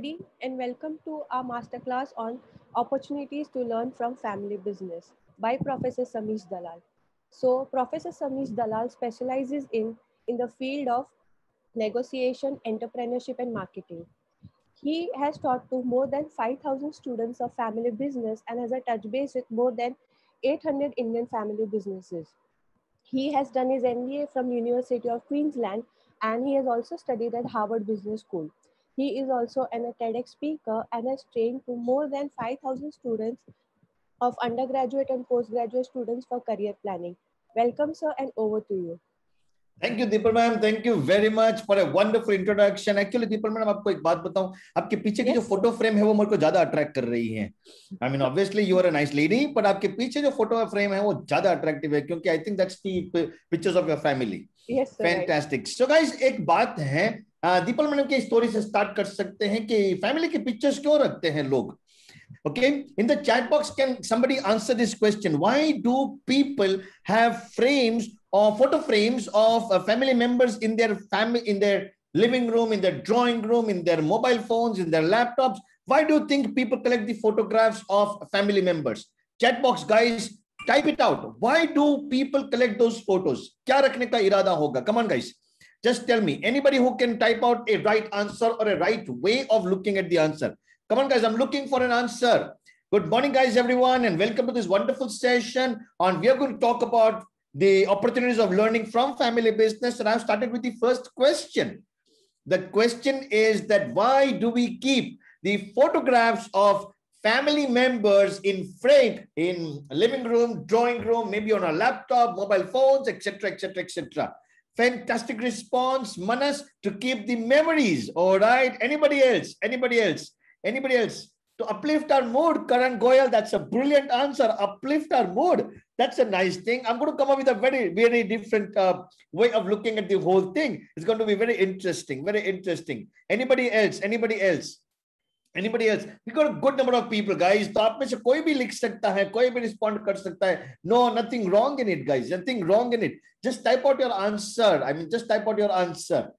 everybody and welcome to our masterclass on opportunities to learn from family business by Professor Samish Dalal. So Professor Samish Dalal specializes in, in the field of negotiation, entrepreneurship and marketing. He has taught to more than 5,000 students of family business and has a touch base with more than 800 Indian family businesses. He has done his MBA from University of Queensland and he has also studied at Harvard Business School. He is also an, TEDx speaker and has trained to more than 5,000 students of undergraduate and postgraduate students for career planning. Welcome, sir, and over to you. Thank you Deepal ma'am thank you very much for a wonderful introduction actually Deepal ma'am आपको एक बात बताऊं आपके पीछे की yes. जो photo frame है वो मेरे को ज्यादा अट्रैक्ट कर रही है I mean obviously you are a nice lady but आपके पीछे जो फोटो फ्रेम है वो ज्यादा अट्रैक्टिव है क्योंकि I think that's the pictures of your family fantastic so guys एक बात है दीपल मैडम के स्टोरी से स्टार्ट कर सकते हैं कि फैमिली के पिक्चर्स क्यों रखते हैं लोग okay in the chat box can somebody answer this question why do people have frames और photo frames of family members in their family in their living room in their drawing room in their mobile phones in their laptops why do think people collect the photographs of family members chat box guys type it out why do people collect those photos क्या रखने का इरादा होगा कम on guys Just tell me, anybody who can type out a right answer or a right way of looking at the answer. Come on, guys, I'm looking for an answer. Good morning, guys, everyone, and welcome to this wonderful session. On we are going to talk about the opportunities of learning from family business. And I've started with the first question. The question is that why do we keep the photographs of family members in frame in living room, drawing room, maybe on a laptop, mobile phones, etc., etc., etc. Fantastic response, Manas, to keep the memories. All right. Anybody else? Anybody else? Anybody else? To uplift our mood, Karan Goyal, that's a brilliant answer. Uplift our mood. That's a nice thing. I'm going to come up with a very, very different uh, way of looking at the whole thing. It's going to be very interesting. Very interesting. Anybody else? Anybody else? Anybody else we got good number of people guys तो आप में से कोई भी लिख सकता है कोई भी रिस्पॉन्ड कर सकता है no nothing wrong in it guys nothing wrong in it just type out your answer I mean just type out your answer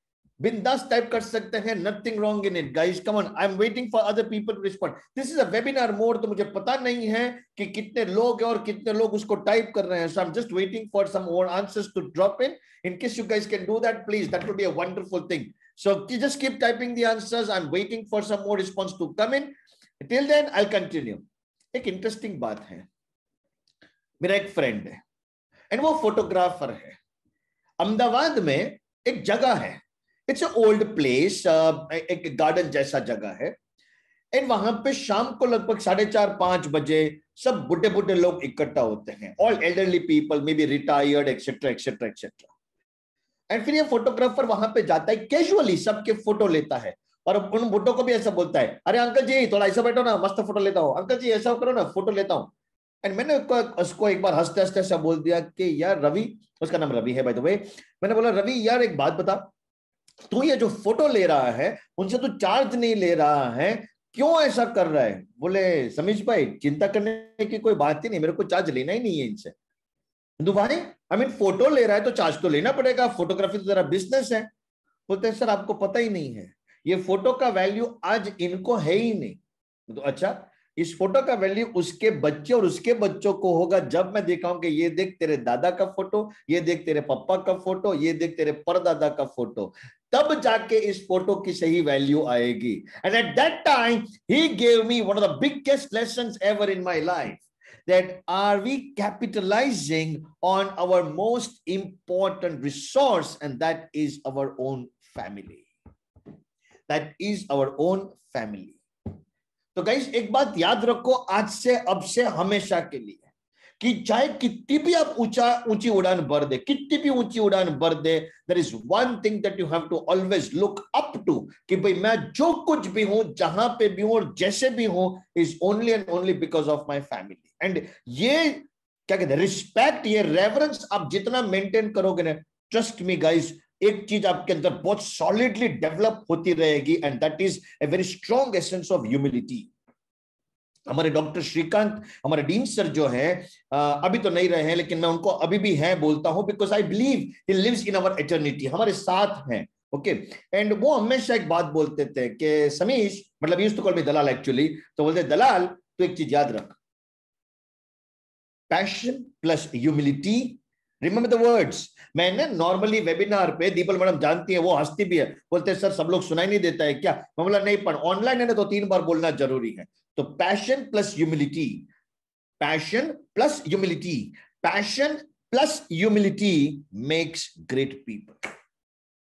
बिंदास टाइप कर सकते हैं nothing wrong in it guys come on I am waiting for other people to respond this is a webinar mode तो मुझे पता नहीं है कि कितने लोग हैं और कितने लोग उसको टाइप कर रहे हैं so I am just waiting for some answers to drop in in case you guys can do that please that would be a wonderful thing So you just keep typing the answers. I'm waiting for some more response to come in. Till then, I'll continue. एक interesting बात है मेरा एक friend है and वो photographer है अहमदाबाद में एक जगह है इट्स ओल्ड प्लेस एक गार्डन जैसा जगह है एंड वहां पे शाम को लगभग साढ़े चार पांच बजे सब बुढ़े बुढ़े लोग इकट्ठा होते हैं all elderly people maybe retired etcetera etcetera etcetera and फिर ये फोटोग्राफर वहां पे जाता है कैजुअली सबके फोटो लेता है और उन बुड्ढों को भी ऐसा बोलता है अरे अंकल जी थोड़ा ऐसा बैठो ना मस्त फोटो लेता हूँ अंकल जी ऐसा करो ना फोटो लेता हूँ एंड मैंने उसको एक बार हंसते हंसते ऐसा बोल दिया कि यार रवि उसका नाम रवि है भाई तो मैंने बोला रवि यार एक बात बता तू ये जो फोटो ले रहा है उनसे तू चार्ज नहीं ले रहा है क्यों ऐसा कर रहा है बोले समीश भाई चिंता करने की कोई बात ही नहीं मेरे को चार्ज लेना ही नहीं है इनसे हिंदू भाई आई मीन फोटो ले रहा है तो चार्ज तो लेना पड़ेगा फोटोग्राफी तो जरा बिजनेस है बोलते हैं सर आपको पता ही नहीं है ये फोटो का वैल्यू आज इनको है ही नहीं तो अच्छा इस फोटो का वैल्यू उसके बच्चे और उसके बच्चों को होगा जब मैं देखाऊं कि ये देख तेरे दादा का फोटो ये देख तेरे पापा का फोटो ये देख तेरे परदादा का फोटो तब जाके इस फोटो की सही वैल्यू आएगी and at that time he gave me one of the biggest lesson ever in my life that are we capitalizing on our most important resource and that is our own family that is our own family तो guys एक बात याद रखो आज से अब से हमेशा के लिए कि चाहे कितनी भी आप ऊंचा ऊंची उड़ान भर दे कितनी भी ऊंची उड़ान भर दे there is one thing that you have to always look up to कि भाई मैं जो कुछ भी हूं जहां पे भी हूं और जैसे भी हूं is only and only because of my family and ये क्या कहते हैं रिस्पेक्ट ये रेवरेंस आप जितना मेंटेन करोगे ना ट्रस्ट मी गाइस एक चीज आपके अंदर बहुत सॉलिडली डेवलप होती रहेगी and that is a very strong essence of humility हमारे डॉक्टर श्रीकांत हमारे डीन सर जो है अभी तो नहीं रहे हैं लेकिन मैं उनको अभी भी है बोलता हूं because I believe he lives in our eternity हमारे साथ हैं ओके okay. एंड वो हमेशा एक बात बोलते थे कि समीश मतलब यूज तो कॉल मी दलाल एक्चुअली तो बोलते दलाल तो एक चीज याद रख passion plus humility remember the words मैंने नॉर्मली वेबिनार पे दीपल मैडम जानती है वो हंसती भी है बोलते सर सब लोग सुनाई नहीं देता है क्या बोला नहीं पढ़ ऑनलाइन है तो तीन बार बोलना जरूरी है तो passion plus humility passion plus humility passion plus humility makes great people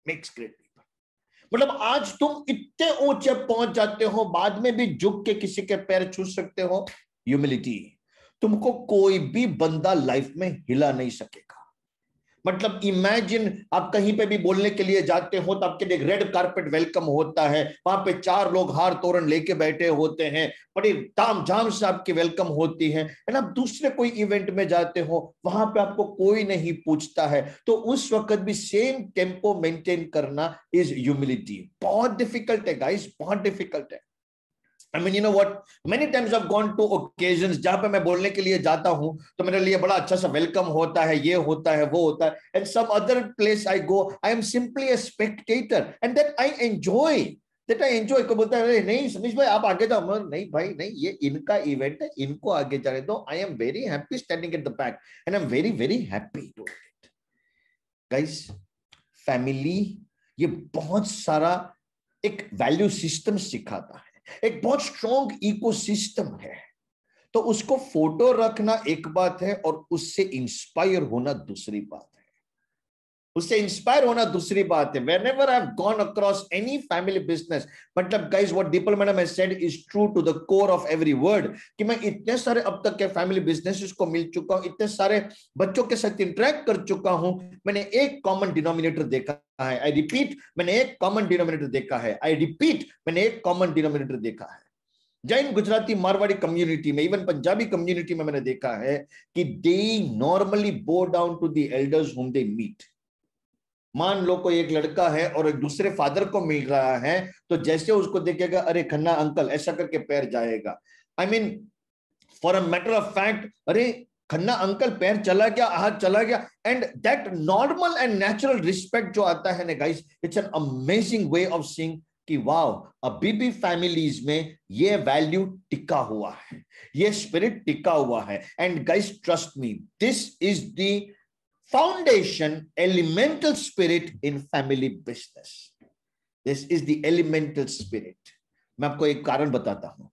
makes great people मतलब आज तुम इतने ऊंचे पहुंच जाते हो बाद में भी झुक के किसी के पैर छू सकते हो ह्यूमिलिटी तुमको कोई भी बंदा लाइफ में हिला नहीं सकेगा मतलब इमेजिन आप कहीं पे भी बोलने के लिए जाते हो तो आपके लिए रेड कार्पेट वेलकम होता है वहां पे चार लोग हार तोरण लेके बैठे होते हैं बड़ी ताम झाम से आपकी वेलकम होती है एंड आप दूसरे कोई इवेंट में जाते हो वहां पे आपको कोई नहीं पूछता है तो उस वक्त भी सेम टेम्पो मेंटेन करना इज ह्यूमिलिटी बहुत डिफिकल्ट है गाइस बहुत डिफिकल्ट है I mean you know what many times of gone to occasion जहां पे मैं बोलने के लिए जाता हूँ तो मेरे लिए बड़ा अच्छा सा वेलकम होता है ये होता है वो होता है and some other place I go I am simply a spectator and that I enjoy that I enjoy को बोलता है नहीं समीश भाई आप आगे जाओ नहीं भाई नहीं ये इनका इवेंट है इनको आगे जाने दो I am very happy standing at the back and I am very very happy to it guys family ये बहुत सारा एक वैल्यू सिस्टम सिखाता है एक बहुत स्ट्रॉन्ग इकोसिस्टम है तो उसको फोटो रखना एक बात है और उससे इंस्पायर होना दूसरी बात उससे इंस्पायर होना दूसरी बात है whenever I gone across any family business मतलब guys what Deepal madam has said is true to the core of every word कि मैं इतने सारे अब तक के फैमिली बिजनेसेस को मिल चुका हूं इतने सारे बच्चों के साथ इंटरेक्ट कर चुका हूं मैंने एक कॉमन डिनोमिनेटर देखा है आई रिपीट मैंने एक कॉमन डिनोमिनेटर देखा है आई रिपीट मैंने एक कॉमन डिनोमिनेटर देखा है जैन गुजराती मारवाड़ी कम्युनिटी में इवन पंजाबी कम्युनिटी में मैंने देखा है कि they normally bow down to the elders home they meet मान लो कोई एक लड़का है और एक दूसरे फादर को मिल रहा है तो जैसे उसको देखेगा अरे खन्ना अंकल ऐसा करके पैर जाएगा I mean for a matter of fact अरे खन्ना अंकल पैर चला गया हाथ चला गया and that normal and natural respect जो आता है ना guys it's an amazing way of seeing कि वाह अभी भी फैमिलीज में ये वैल्यू टिका हुआ है ये स्पिरिट टिका हुआ है and guys trust me this is the foundation elemental spirit in family business this is the elemental spirit मैं आपको एक कारण बताता हूं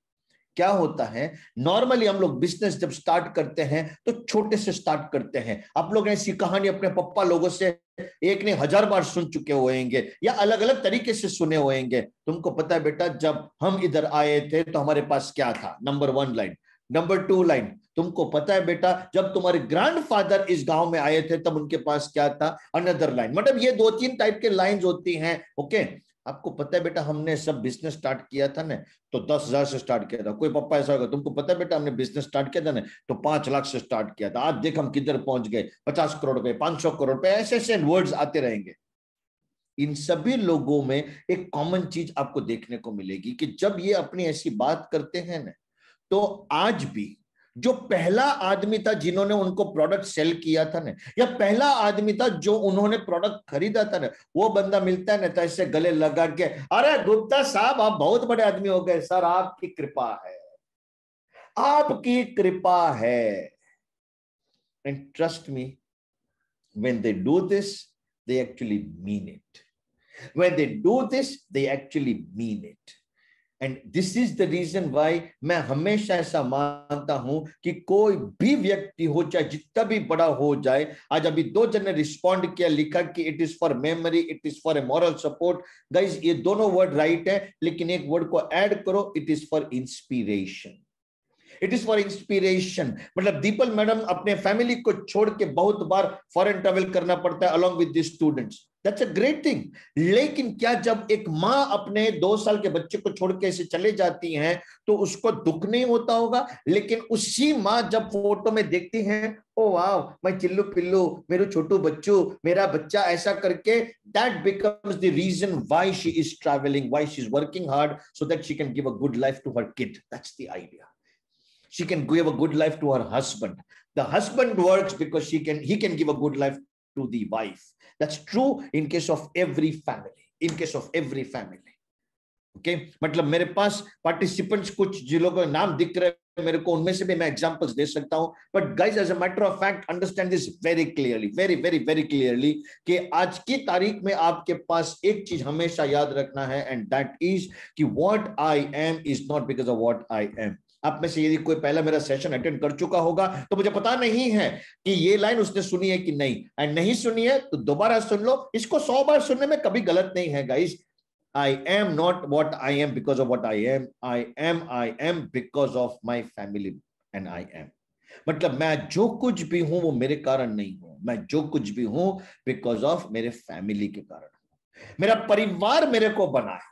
क्या होता है नॉर्मली हम लोग बिजनेस जब स्टार्ट करते हैं तो छोटे से स्टार्ट करते हैं आप लोग ऐसी कहानी अपने पप्पा लोगों से एक ने हजार बार सुन चुके होंगे या अलग अलग तरीके से सुने होंगे तुमको पता है बेटा जब हम इधर आए थे तो हमारे पास क्या था number one line number two line तुमको पता है बेटा जब तुम्हारे ग्रैंडफादर इस गांव में आए थे तब उनके पास क्या था अनदर लाइन मतलब ये दो तीन टाइप के लाइन होती हैं ओके आपको पता है बेटा हमने सब बिजनेस स्टार्ट किया था ना तो दस हजार से स्टार्ट किया था कोई पप्पा ऐसा होगा तुमको पता है बेटा हमने बिजनेस स्टार्ट किया था ना तो पांच लाख से स्टार्ट किया था आज देख हम किधर पहुंच गए पचास करोड़ रुपए पांच सौ करोड़ पे ऐसे ऐसे वर्ड्स आते रहेंगे इन सभी लोगों में एक कॉमन चीज आपको देखने को मिलेगी कि जब ये अपनी ऐसी बात करते हैं ना तो आज भी जो पहला आदमी था जिन्होंने उनको प्रोडक्ट सेल किया था ना या पहला आदमी था जो उन्होंने प्रोडक्ट खरीदा था ना वो बंदा मिलता है ना तो ऐसे गले लगा के अरे गुप्ता साहब आप बहुत बड़े आदमी हो गए सर आपकी कृपा है आपकी कृपा है and trust me when they do this they actually mean it when they do this they actually mean it and this is the reason why मैं हमेशा ऐसा मानता हूं कि कोई भी व्यक्ति हो चाहे जितना भी बड़ा हो जाए आज अभी दो जन ने रिस्पॉन्ड किया लिखा कि it is for memory it is for a moral support guys ये दोनों वर्ड राइट है लेकिन एक वर्ड को एड करो it is for inspiration it is for inspiration मतलब दीपल मैडम अपने फैमिली को छोड़ के बहुत बार फॉरेन ट्रेवल करना पड़ता है along with students that's a great thing लेकिन क्या जब एक माँ अपने दो साल के बच्चे को छोड़ के ऐसे चले जाती हैं तो उसको दुख नहीं होता होगा लेकिन उसी माँ जब फोटो में देखती हैं ओ वाव मैं चिल्लू पिल्लू मेरे छोटू बच्चू मेरा बच्चा ऐसा करके that becomes the reason why she is travelling why she is working hard so that she can give a good life to her kid that's the idea she can give a good life to her husband the husband works because she can he can give a good life to the wife that's true in case of every family in case of every family okay okay? मतलब मेरे पास participants कुछ जिलों का नाम दिख रहे हैं मेरे को उनमें से भी मैं एग्जांपल्स दे सकता हूं but guys as a matter of fact understand this very clearly very very very clearly कि आज की तारीख में आपके पास एक चीज हमेशा याद रखना है एंड दैट इज कि what I am is not because of what I am आप में से यदि कोई पहला मेरा सेशन अटेंड कर चुका होगा तो मुझे पता नहीं है कि ये लाइन उसने सुनी है कि नहीं एंड नहीं सुनी है तो दोबारा सुन लो इसको सौ बार सुनने में कभी गलत नहीं है guys I am not what I am because of what I am I am I am because of my family and I am मतलब मैं जो कुछ भी हूं वो मेरे कारण नहीं हूं मैं जो कुछ भी हूं बिकॉज ऑफ मेरे फैमिली के कारण मेरा परिवार मेरे को बना है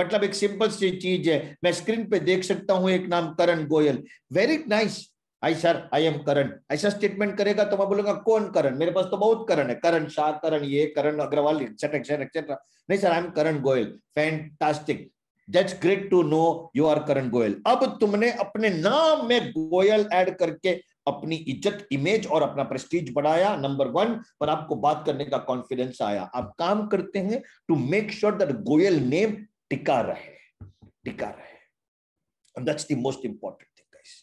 मतलब एक सिंपल सी चीज है मैं स्क्रीन पे देख सकता हूं एक नाम Karan Goyal very nice I sir I am Karan ऐसा स्टेटमेंट करेगा तो मैं बोलूंगा कौन करण मेरे पास तो बहुत करण है करण शाह करण ये Karan Agarwal etcetera etcetera etcetera नहीं sir I am Karan Goyal fantastic that's great to know you are Karan Goyal अब तुमने अपने नाम में गोयल एड करके अपनी इज्जत इमेज और अपना प्रेस्टीज बढ़ाया नंबर वन पर आपको बात करने का कॉन्फिडेंस आया आप काम करते हैं to make sure that Goyal name टिका रहे टिका रहे that's the most important thing guys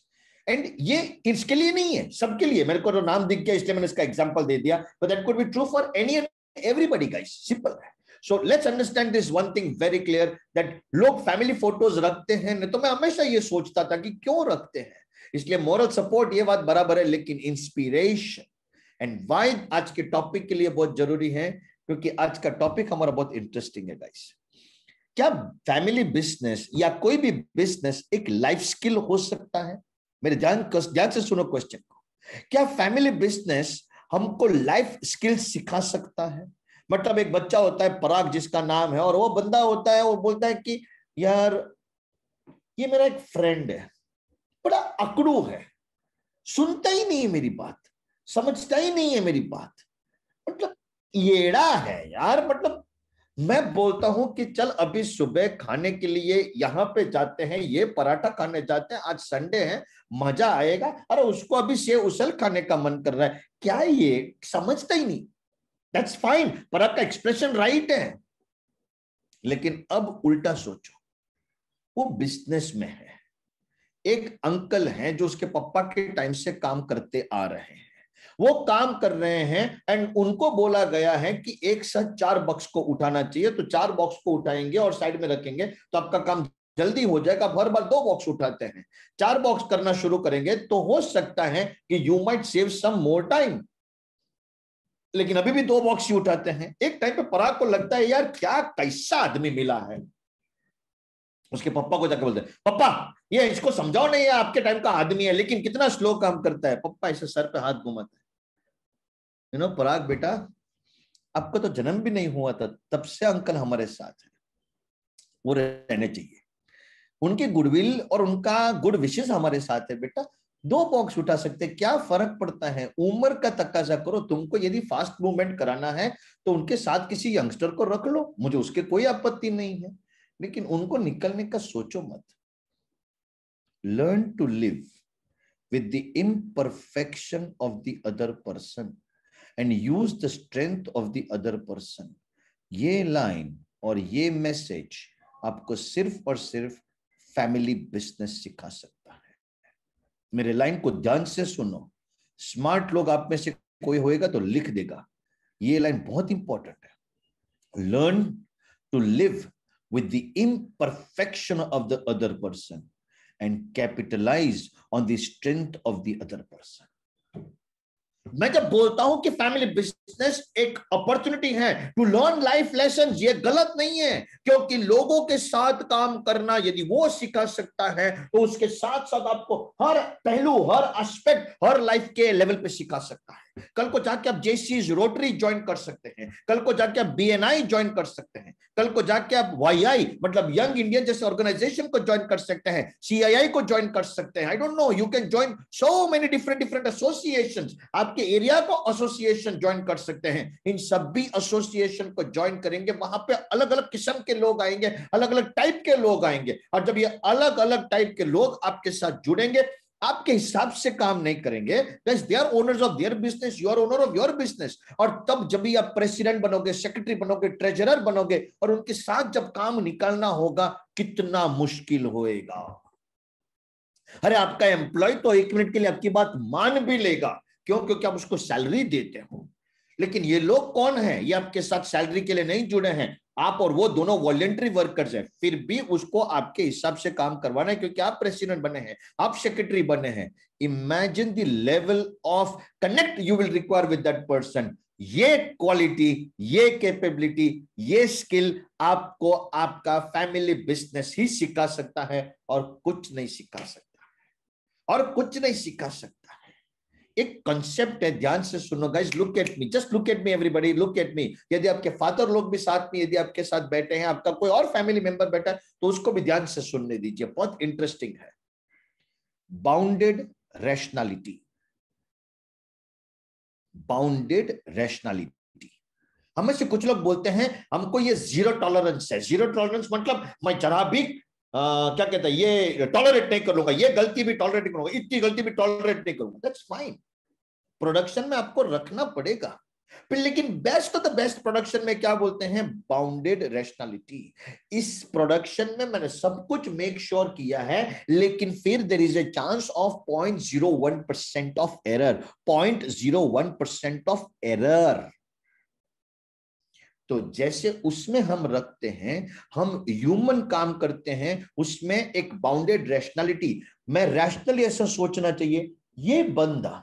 and ये इसके लिए नहीं है सबके लिए मेरे को तो नाम दिख गया इसलिए मैंने इसका एग्जांपल दे दिया but that could be true for any everybody guys simple है so let's understand this one thing very clear that लोग फैमिली फोटोज रखते हैं नहीं तो मैं हमेशा ये सोचता था कि क्यों रखते हैं इसलिए मॉरल सपोर्ट ये बात बराबर है लेकिन इंस्पिरेशन एंड वाइज आज के टॉपिक के लिए बहुत जरूरी है क्योंकि आज का टॉपिक हमारा बहुत इंटरेस्टिंग है गाइस क्या फैमिली बिजनेस या कोई भी बिजनेस एक लाइफ स्किल हो सकता है मेरे ध्यान ध्यान से सुनो क्वेश्चन को क्या फैमिली बिजनेस हमको लाइफ स्किल सिखा सकता है मतलब एक बच्चा होता है पराग जिसका नाम है और वो बंदा होता है वो बोलता है कि यार ये मेरा एक फ्रेंड है बड़ा अकड़ू है सुनता ही नहीं है मेरी बात समझता ही नहीं है मेरी बात मतलब येड़ा है यार मतलब मैं बोलता हूं कि चल अभी सुबह खाने के लिए यहाँ पे जाते हैं ये पराठा खाने जाते हैं आज संडे है मजा आएगा अरे उसको अभी से उसल खाने का मन कर रहा है क्या ये समझता ही नहीं दैट्स फाइन पर आपका एक्सप्रेशन राइट है लेकिन अब उल्टा सोचो वो बिजनेस में है एक अंकल है जो उसके पप्पा के टाइम से काम करते आ रहे हैं वो काम कर रहे हैं एंड उनको बोला गया है कि एक साथ चार बॉक्स को उठाना चाहिए तो चार बॉक्स को उठाएंगे और साइड में रखेंगे तो आपका काम जल्दी हो जाएगा हर बार दो बॉक्स उठाते हैं चार बॉक्स करना शुरू करेंगे तो हो सकता है कि you might save some more time लेकिन अभी भी दो बॉक्स ही उठाते हैं एक टाइम पे पराग को लगता है यार क्या कैसा आदमी मिला है उसके पप्पा को जाकर बोलते हैं पप्पा ये इसको समझाओ नहीं है आपके टाइम का आदमी है लेकिन कितना स्लो काम करता है पप्पा ऐसे सर पे हाथ घुमाता है यू नो पराग बेटा आपका तो जन्म भी नहीं हुआ था तब से अंकल हमारे साथ है वो रहने चाहिए उनकी गुडविल और उनका गुड विशेष हमारे साथ है बेटा दो बॉक्स उठा सकते क्या फर्क पड़ता है उम्र का तकाजा करो तुमको यदि फास्ट मूवमेंट कराना है तो उनके साथ किसी यंगस्टर को रख लो मुझे उसके कोई आपत्ति नहीं है लेकिन उनको निकलने का सोचो मत learn to live with the imperfection of the other person and use the strength of the other person ये लाइन और ये मैसेज आपको सिर्फ और सिर्फ फैमिली बिजनेस सिखा सकता है मेरे लाइन को ध्यान से सुनो स्मार्ट लोग आप में से कोई होएगा तो लिख देगा ये लाइन बहुत इंपॉर्टेंट है learn to live with the imperfection of the other person and capitalise on the strength of the other person मैं जब बोलता हूं कि फैमिली बिजनेस एक अपॉर्चुनिटी है टू लर्न लाइफ लेसन ये गलत नहीं है क्योंकि लोगों के साथ काम करना यदि वो सिखा सकता है तो उसके साथ साथ आपको हर पहलू हर एस्पेक्ट हर लाइफ के लेवल पे सिखा सकता है कल को जाके आप जेसी रोटरी ज्वाइन कर सकते हैं कल को जाके आप बीएनआई ज्वाइन कर सकते हैं कल को जाके आप वाईआई मतलब यंग इंडियन जैसे ऑर्गेनाइजेशन को ज्वाइन कर सकते हैं सीआईआई को ज्वाइन कर सकते हैं I don't know you can join so many different different association आपके एरिया को एसोसिएशन ज्वाइन कर सकते हैं इन सभी एसोसिएशन को ज्वाइन करेंगे वहां पे अलग अलग किस्म के लोग आएंगे अलग अलग टाइप के लोग आएंगे और जब ये अलग अलग टाइप के लोग आपके साथ जुड़ेंगे आपके हिसाब से काम नहीं करेंगे owners of their business you are owner of your business और तब जब भी आप प्रेसिडेंट बनोगे सेक्रेटरी बनोगे ट्रेजरर बनोगे और उनके साथ जब काम निकालना होगा कितना मुश्किल होएगा अरे आपका एम्प्लॉय तो एक मिनट के लिए आपकी बात मान भी लेगा क्यों क्योंकि आप उसको सैलरी देते हो लेकिन ये लोग कौन है ये आपके साथ सैलरी के लिए नहीं जुड़े हैं आप और वो दोनों वॉलेंट्री वर्कर्स हैं फिर भी उसको आपके हिसाब से काम करवाना है क्योंकि आप प्रेसिडेंट बने हैं आप सेक्रेटरी बने हैं imagine the level of connect you will require with that person ये क्वालिटी ये कैपेबिलिटी ये स्किल आपको आपका फैमिली बिजनेस ही सिखा सकता है और कुछ नहीं सिखा सकता और कुछ नहीं सिखा सकता एक कॉन्सेप्ट है ध्यान से सुनो guys look at me just look at me everybody look at me यदि आपके फादर लोग भी साथ में यदि आपके साथ बैठे हैं आपका कोई और फैमिली मेंबर बैठा है तो उसको भी ध्यान से सुनने दीजिए बहुत इंटरेस्टिंग है बाउंडेड रैशनैलिटी बाउंडेड रैशनैलिटी हमें से कुछ लोग बोलते हैं हमको ये जीरो टॉलरेंस है जीरो टॉलरेंस मतलब मैं जरा भी क्या कहता है ये टॉलरेट नहीं कर लूंगा ये गलती भी टॉलरेट नहीं करूंगा इतनी गलती भी टॉलरेट नहीं करूंगा दैट्स फाइन प्रोडक्शन में आपको रखना पड़ेगा लेकिन best of the best production में क्या बोलते हैं बाउंडेड रेशनलिटी इस प्रोडक्शन में मैंने सब कुछ मेक श्योर sure किया है लेकिन फिर there is a chance of point zero one percent of error point zero one percent of error तो जैसे उसमें हम रखते हैं हम ह्यूमन काम करते हैं उसमें एक बाउंडेड रैशनलिटी मैं रैशनली ऐसा सोचना चाहिए ये बंदा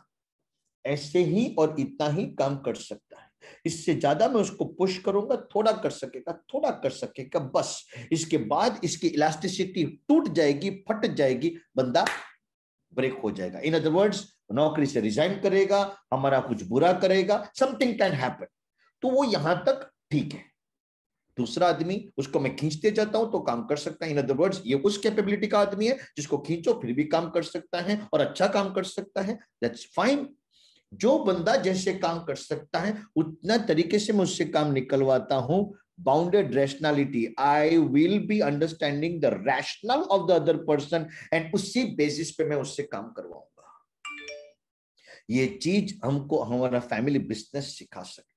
ऐसे ही और इतना ही काम कर सकता है इससे ज्यादा मैं उसको पुश करूंगा थोड़ा कर सकेगा थोड़ा कर सकेगा बस इसके बाद इसकी इलास्टिसिटी टूट जाएगी फट जाएगी बंदा ब्रेक हो जाएगा इन अदर वर्ड्स नौकरी से रिजाइन करेगा हमारा कुछ बुरा करेगा समथिंग कैन हैपन तो वो यहां तक ठीक है दूसरा आदमी उसको मैं खींचते जाता हूं तो काम कर सकता है इन अदर वर्ड्स ये उस कैपेबिलिटी का आदमी है जिसको खींचो फिर भी काम कर सकता है और अच्छा काम कर सकता है दैट्स फाइन जो बंदा जैसे काम कर सकता है उतना तरीके से मैं उससे काम निकलवाता हूं bounded rationality I will be understanding the rational of the other person and उसी बेसिस पे मैं उससे काम करवाऊंगा ये चीज हमको हमारा फैमिली बिजनेस सिखा सकता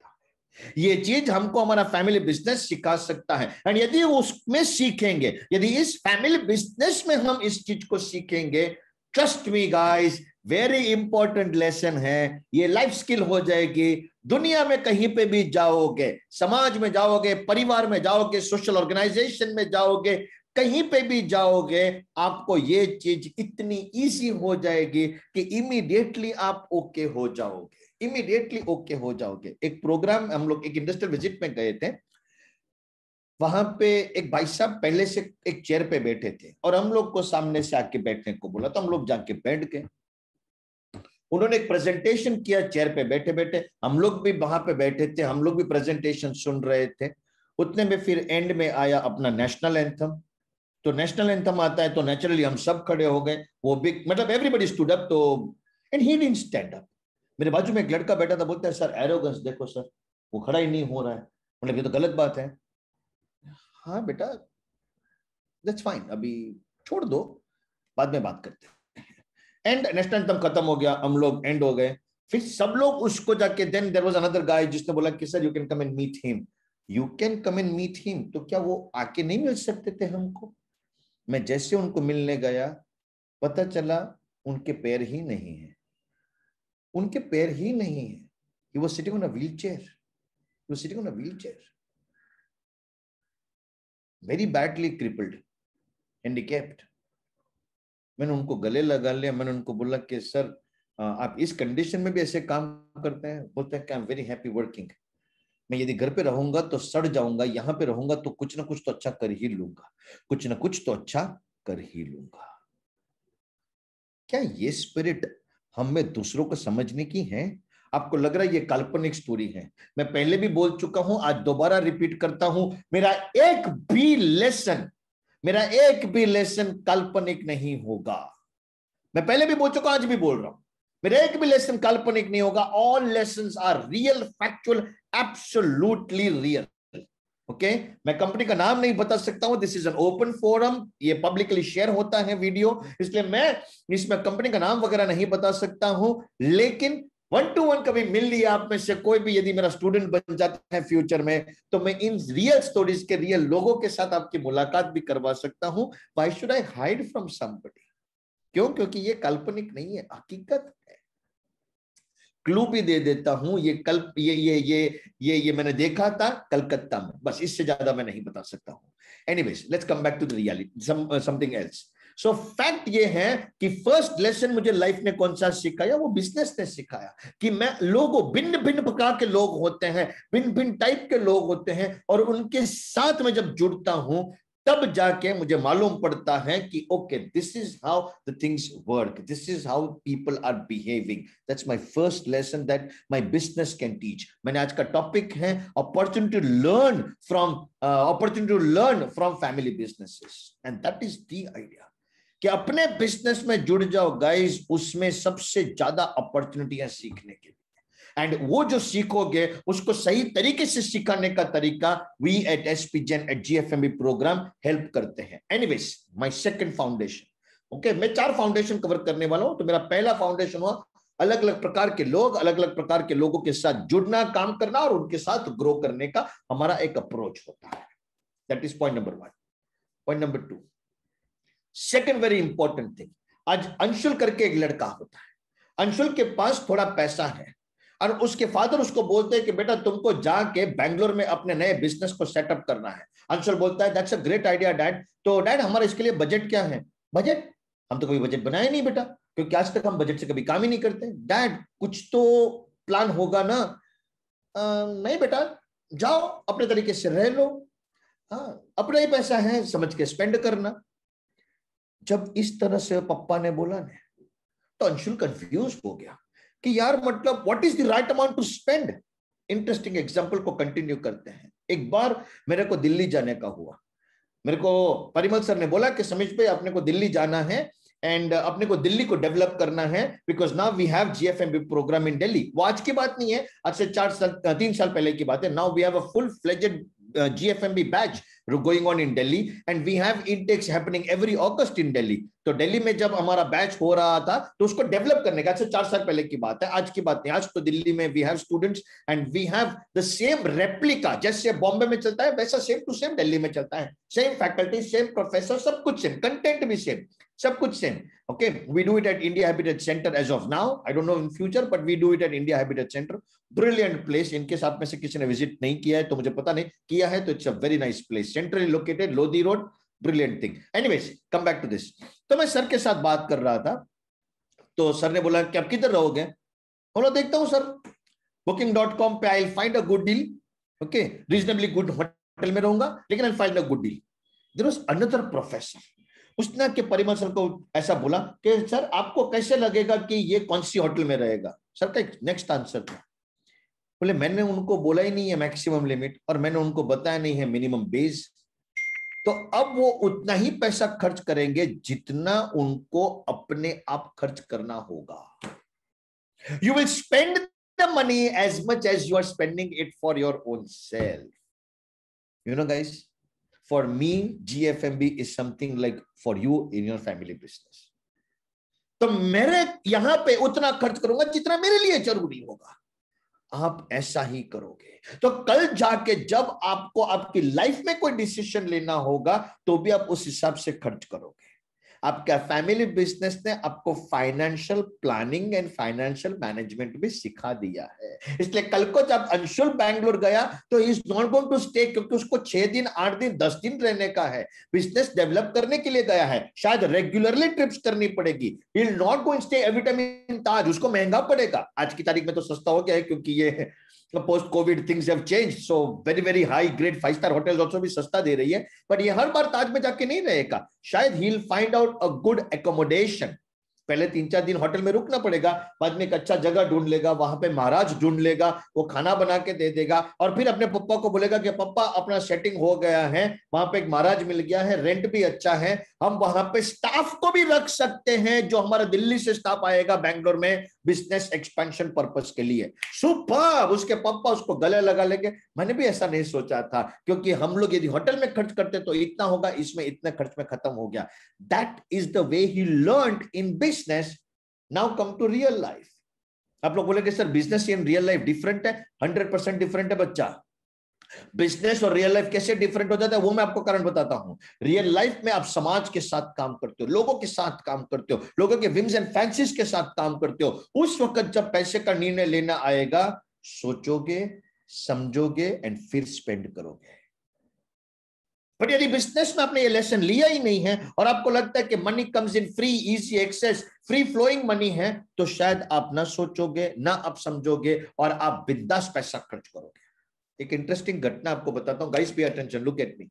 ये चीज हमको हमारा फैमिली बिजनेस सिखा सकता है एंड यदि उसमें सीखेंगे यदि इस फैमिली बिजनेस में हम इस चीज को सीखेंगे trust me guys very important lesson है ये लाइफ स्किल हो जाएगी दुनिया में कहीं पे भी जाओगे समाज में जाओगे परिवार में जाओगे सोशल ऑर्गेनाइजेशन में जाओगे कहीं पे भी जाओगे आपको ये चीज इतनी इजी हो जाएगी कि इमीडिएटली आप ओके okay हो जाओगे इमीडिएटली ओके okay हो जाओगे एक प्रोग्राम हम लोग एक इंडस्ट्रियल विजिट में गए थे वहां पे एक भाई साहब पहले से एक चेयर पे बैठे थे और हम लोग को सामने से आके बैठने को बोला तो हम लोग जाके बैठ गए उन्होंने एक प्रेजेंटेशन किया चेयर पे बैठे बैठे हम लोग भी वहां पे बैठे थे हम लोग भी प्रेजेंटेशन सुन रहे थे उतने में फिर एंड में आया अपना नेशनल एंथम तो नेशनल एंथम आता है तो नेचुरली हम सब खड़े हो गए वो बिग मतलब एवरीबडी स्टूड अप तो and he didn't stand up मेरे बाजू में एक लड़का बैठा था बोलता है सर एरोगेंस देखो सर वो खड़ा ही नहीं हो रहा है मतलब ये तो गलत बात है हाँ बेटा दैट्स फाइन अभी छोड़ दो बाद में बात करते एंड नेशनल एंथम खत्म हो गया हम लोग एंड हो गए फिर सब लोग उसको जाके then there was another guy जिसने बोला कि sir you can come and meet him you can come and meet him तो क्या वो आके नहीं मिल सकते थे हमको मैं जैसे उनको मिलने गया पता चला उनके पैर ही नहीं है उनके पैर ही नहीं है ही वो sitting on a wheelchair वो sitting on a wheelchair very badly crippled handicapped मैंने उनको गले लगा लिया मैंने उनको बोला कि सर आप इस कंडीशन में भी ऐसे काम करते हैं बोलते हैं कि I am very happy working मैं यदि घर पे रहूंगा तो सड़ जाऊंगा यहाँ पे रहूंगा तो कुछ ना कुछ तो अच्छा कर ही लूंगा कुछ ना कुछ तो अच्छा कर ही लूंगा क्या ये स्पिरिट हम में दूसरों को समझने की है आपको लग रहा है ये काल्पनिक स्टोरी है मैं पहले भी बोल चुका हूं आज दोबारा रिपीट करता हूं मेरा एक भी लेसन मेरा एक भी लेसन काल्पनिक नहीं होगा मैं पहले भी बोल चुका आज भी बोल रहा हूं मेरा एक भी लेसन काल्पनिक नहीं होगा all lesson are real factual absolutely real okay मैं कंपनी का नाम नहीं बता सकता हूं this is an open forum ये पब्लिकली शेयर होता है वीडियो इसलिए मैं इसमें कंपनी का नाम वगैरह नहीं बता सकता हूं लेकिन वन टू वन कभी मिल लिया आप में से कोई भी यदि मेरा स्टूडेंट बन जाता है फ्यूचर में तो मैं इन रियल स्टोरीज के रियल लोगों के साथ आपकी मुलाकात भी करवा सकता हूं why should I hide from somebody क्यों क्योंकि ये काल्पनिक नहीं है हकीकत है क्लू भी दे देता हूं ये कल ये ये ये ये ये मैंने देखा था कलकत्ता में बस इससे ज्यादा मैं नहीं बता सकता हूं anyways let's come back to the reality something else so fact ये है कि फर्स्ट लेसन मुझे लाइफ ने कौन सा सिखाया वो बिजनेस ने सिखाया कि मैं लोगों भिन्न भिन्न प्रकार के लोग होते हैं भिन्न भिन्न टाइप के लोग होते हैं और उनके साथ में जब जुड़ता हूं तब जाके मुझे मालूम पड़ता है कि okay this is how the things work this is how people are behaving that's my first lesson that my business can teach मैंने आज का टॉपिक है opportunity to learn from opportunity to learn from family businesses and that is the idea कि अपने business में जुड़ जाओ guys उसमें सबसे ज्यादा है सीखने के लिए एंड वो जो सीखोगे उसको सही तरीके से सिखाने का तरीका we at S P Jain at G F M programme help करते हैं anyways my second foundation okay मैं चार फाउंडेशन कवर करने वाला हूं तो मेरा पहला फाउंडेशन हुआ अलग अलग प्रकार के लोग अलग अलग प्रकार के लोगों के साथ जुड़ना काम करना और उनके साथ ग्रो करने का हमारा एक अप्रोच होता है that is point number one point number two second very important thing आज अंशुल करके एक लड़का होता है अंशुल के पास थोड़ा पैसा है और उसके फादर उसको बोलते हैं कि बेटा तुमको जाके बैंगलोर में अपने नए बिजनेस को सेटअप करना है अंशुल बोलता है that's a great idea dad तो डैड हमारा इसके लिए बजट क्या है बजट हम तो कभी बजट बनाया नहीं बेटा क्योंकि आज तक हम बजट से कभी काम ही नहीं करते डैड कुछ तो प्लान होगा ना आ, नहीं बेटा जाओ अपने तरीके से रह लो हाँ, अपना ही पैसा है समझ के स्पेंड करना जब इस तरह से पप्पा ने बोला ना तो अंशुल कंफ्यूज हो गया कि यार मतलब what is the right amount to spend interesting example को कंटिन्यू करते हैं एक बार मेरे को दिल्ली जाने का हुआ मेरे को परिमल सर ने बोला कि समझ पे अपने को दिल्ली जाना है एंड अपने को दिल्ली को डेवलप करना है because now we have F programme in Delhi वो आज की बात नहीं है आज से चार साल तीन साल पहले की बात है now we have a full fledged uh, GFMB batch going on in Delhi and we have intakes happening every August in Delhi. तो दिल्ली में जब हमारा बैच हो रहा था तो उसको डेवलप करने का अच्छा चार साल पहले की बात है आज की बात नहीं आज तो दिल्ली में we have students and we have the same replica जैसे बॉम्बे में चलता है वैसा सेम टू सेम दिल्ली में चलता है सेम फैकल्टी सेम प्रोफेसर सब कुछ सेम कंटेंट भी सेम सब कुछ same Okay, we do it at India Habitat Center as of now. I don't know in future, but we do it at India Habitat Center. Brilliant place. इनके साथ में से किसी ने विजिट नहीं किया है तो मुझे पता नहीं किया है तो it's a very nice place centrally located Lodhi road brilliant thing anyways come back to this तो मैं सर के साथ बात कर रहा था तो सर ने बोला कि आप किधर रहोगे बोला देखता हूँ सर बुकिंग डॉट कॉम पे I find a good deal okay reasonably good hotel में रहूंगा लेकिन I find a good deal there was another professor उसने के परिमल सर को ऐसा बोला कि सर आपको कैसे लगेगा कि ये कौन सी होटल में रहेगा सर का नेक्स्ट आंसर था बोले मैंने उनको बोला ही नहीं है मैक्सिमम लिमिट और मैंने उनको बताया नहीं है मिनिमम बेस तो अब वो उतना ही पैसा खर्च करेंगे जितना उनको अपने आप खर्च करना होगा you will spend the money as much as you are spending it for your own self you know guys For me, GFMB is something like for you in your family business. तो मेरे यहां पे उतना खर्च करूंगा जितना मेरे लिए जरूरी होगा आप ऐसा ही करोगे तो कल जाके जब आपको आपकी लाइफ में कोई डिसीजन लेना होगा तो भी आप उस हिसाब से खर्च करोगे आपका फैमिली बिजनेस ने आपको financial planning and financial management भी सिखा दिया है इसलिए कल को जब अंशुल बैंगलोर गया तो is not going to stay क्योंकि उसको छह दिन आठ दिन दस दिन रहने का है बिजनेस डेवलप करने के लिए गया है शायद रेगुलरली ट्रिप्स करनी पड़ेगी will not going stay every time in Taj उसको महंगा पड़ेगा आज की तारीख में तो सस्ता हो गया है क्योंकि ये the post covid things have changed so very very high grade five star hotels also bhi sasta de rahi hai but ye har bar taj mein jaake nahi rahega shayad he'll find out a good accommodation पहले तीन चार दिन hotel में रुकना पड़ेगा बाद में एक अच्छा जगह ढूंढ लेगा वहां पे महाराज ढूंढ लेगा वो खाना बना के दे देगा और फिर अपने पप्पा को बोलेगा कि पप्पा अपना सेटिंग हो गया है वहां पे एक महाराज मिल गया है रेंट भी अच्छा है हम वहां पे स्टाफ को भी रख सकते हैं जो हमारा दिल्ली से स्टाफ आएगा बैंगलोर में बिजनेस एक्सपेंशन पर्पज के लिए सुपर उसके पापा उसको गले लगा लेंगे मैंने भी ऐसा नहीं सोचा था क्योंकि हम लोग यदि होटल में खर्च करते तो इतना होगा इसमें इतने खर्च में खत्म हो गया that is the way he learn in business now come to real life आप लोग बोलेंगे sir business in real life different है हंड्रेड परसेंट डिफरेंट है बच्चा बिजनेस और रियल लाइफ कैसे डिफरेंट हो जाता है वो मैं आपको कारण बताता हूं रियल लाइफ में आप समाज के साथ काम करते हो लोगों के साथ काम करते हो लोगों के विम्स एंड फैंसीज के साथ काम करते हो उस वक्त जब पैसे का निर्णय लेना आएगा सोचोगे समझोगे एंड फिर स्पेंड करोगे बट यदि बिजनेस में आपने ये लेसन लिया ही नहीं है और आपको लगता है कि money comes in free easy access free flowing money है तो शायद आप ना सोचोगे ना आप समझोगे और आप बिंदास पैसा खर्च करोगे एक इंटरेस्टिंग घटना आपको बताता हूँ guys pay attention look at me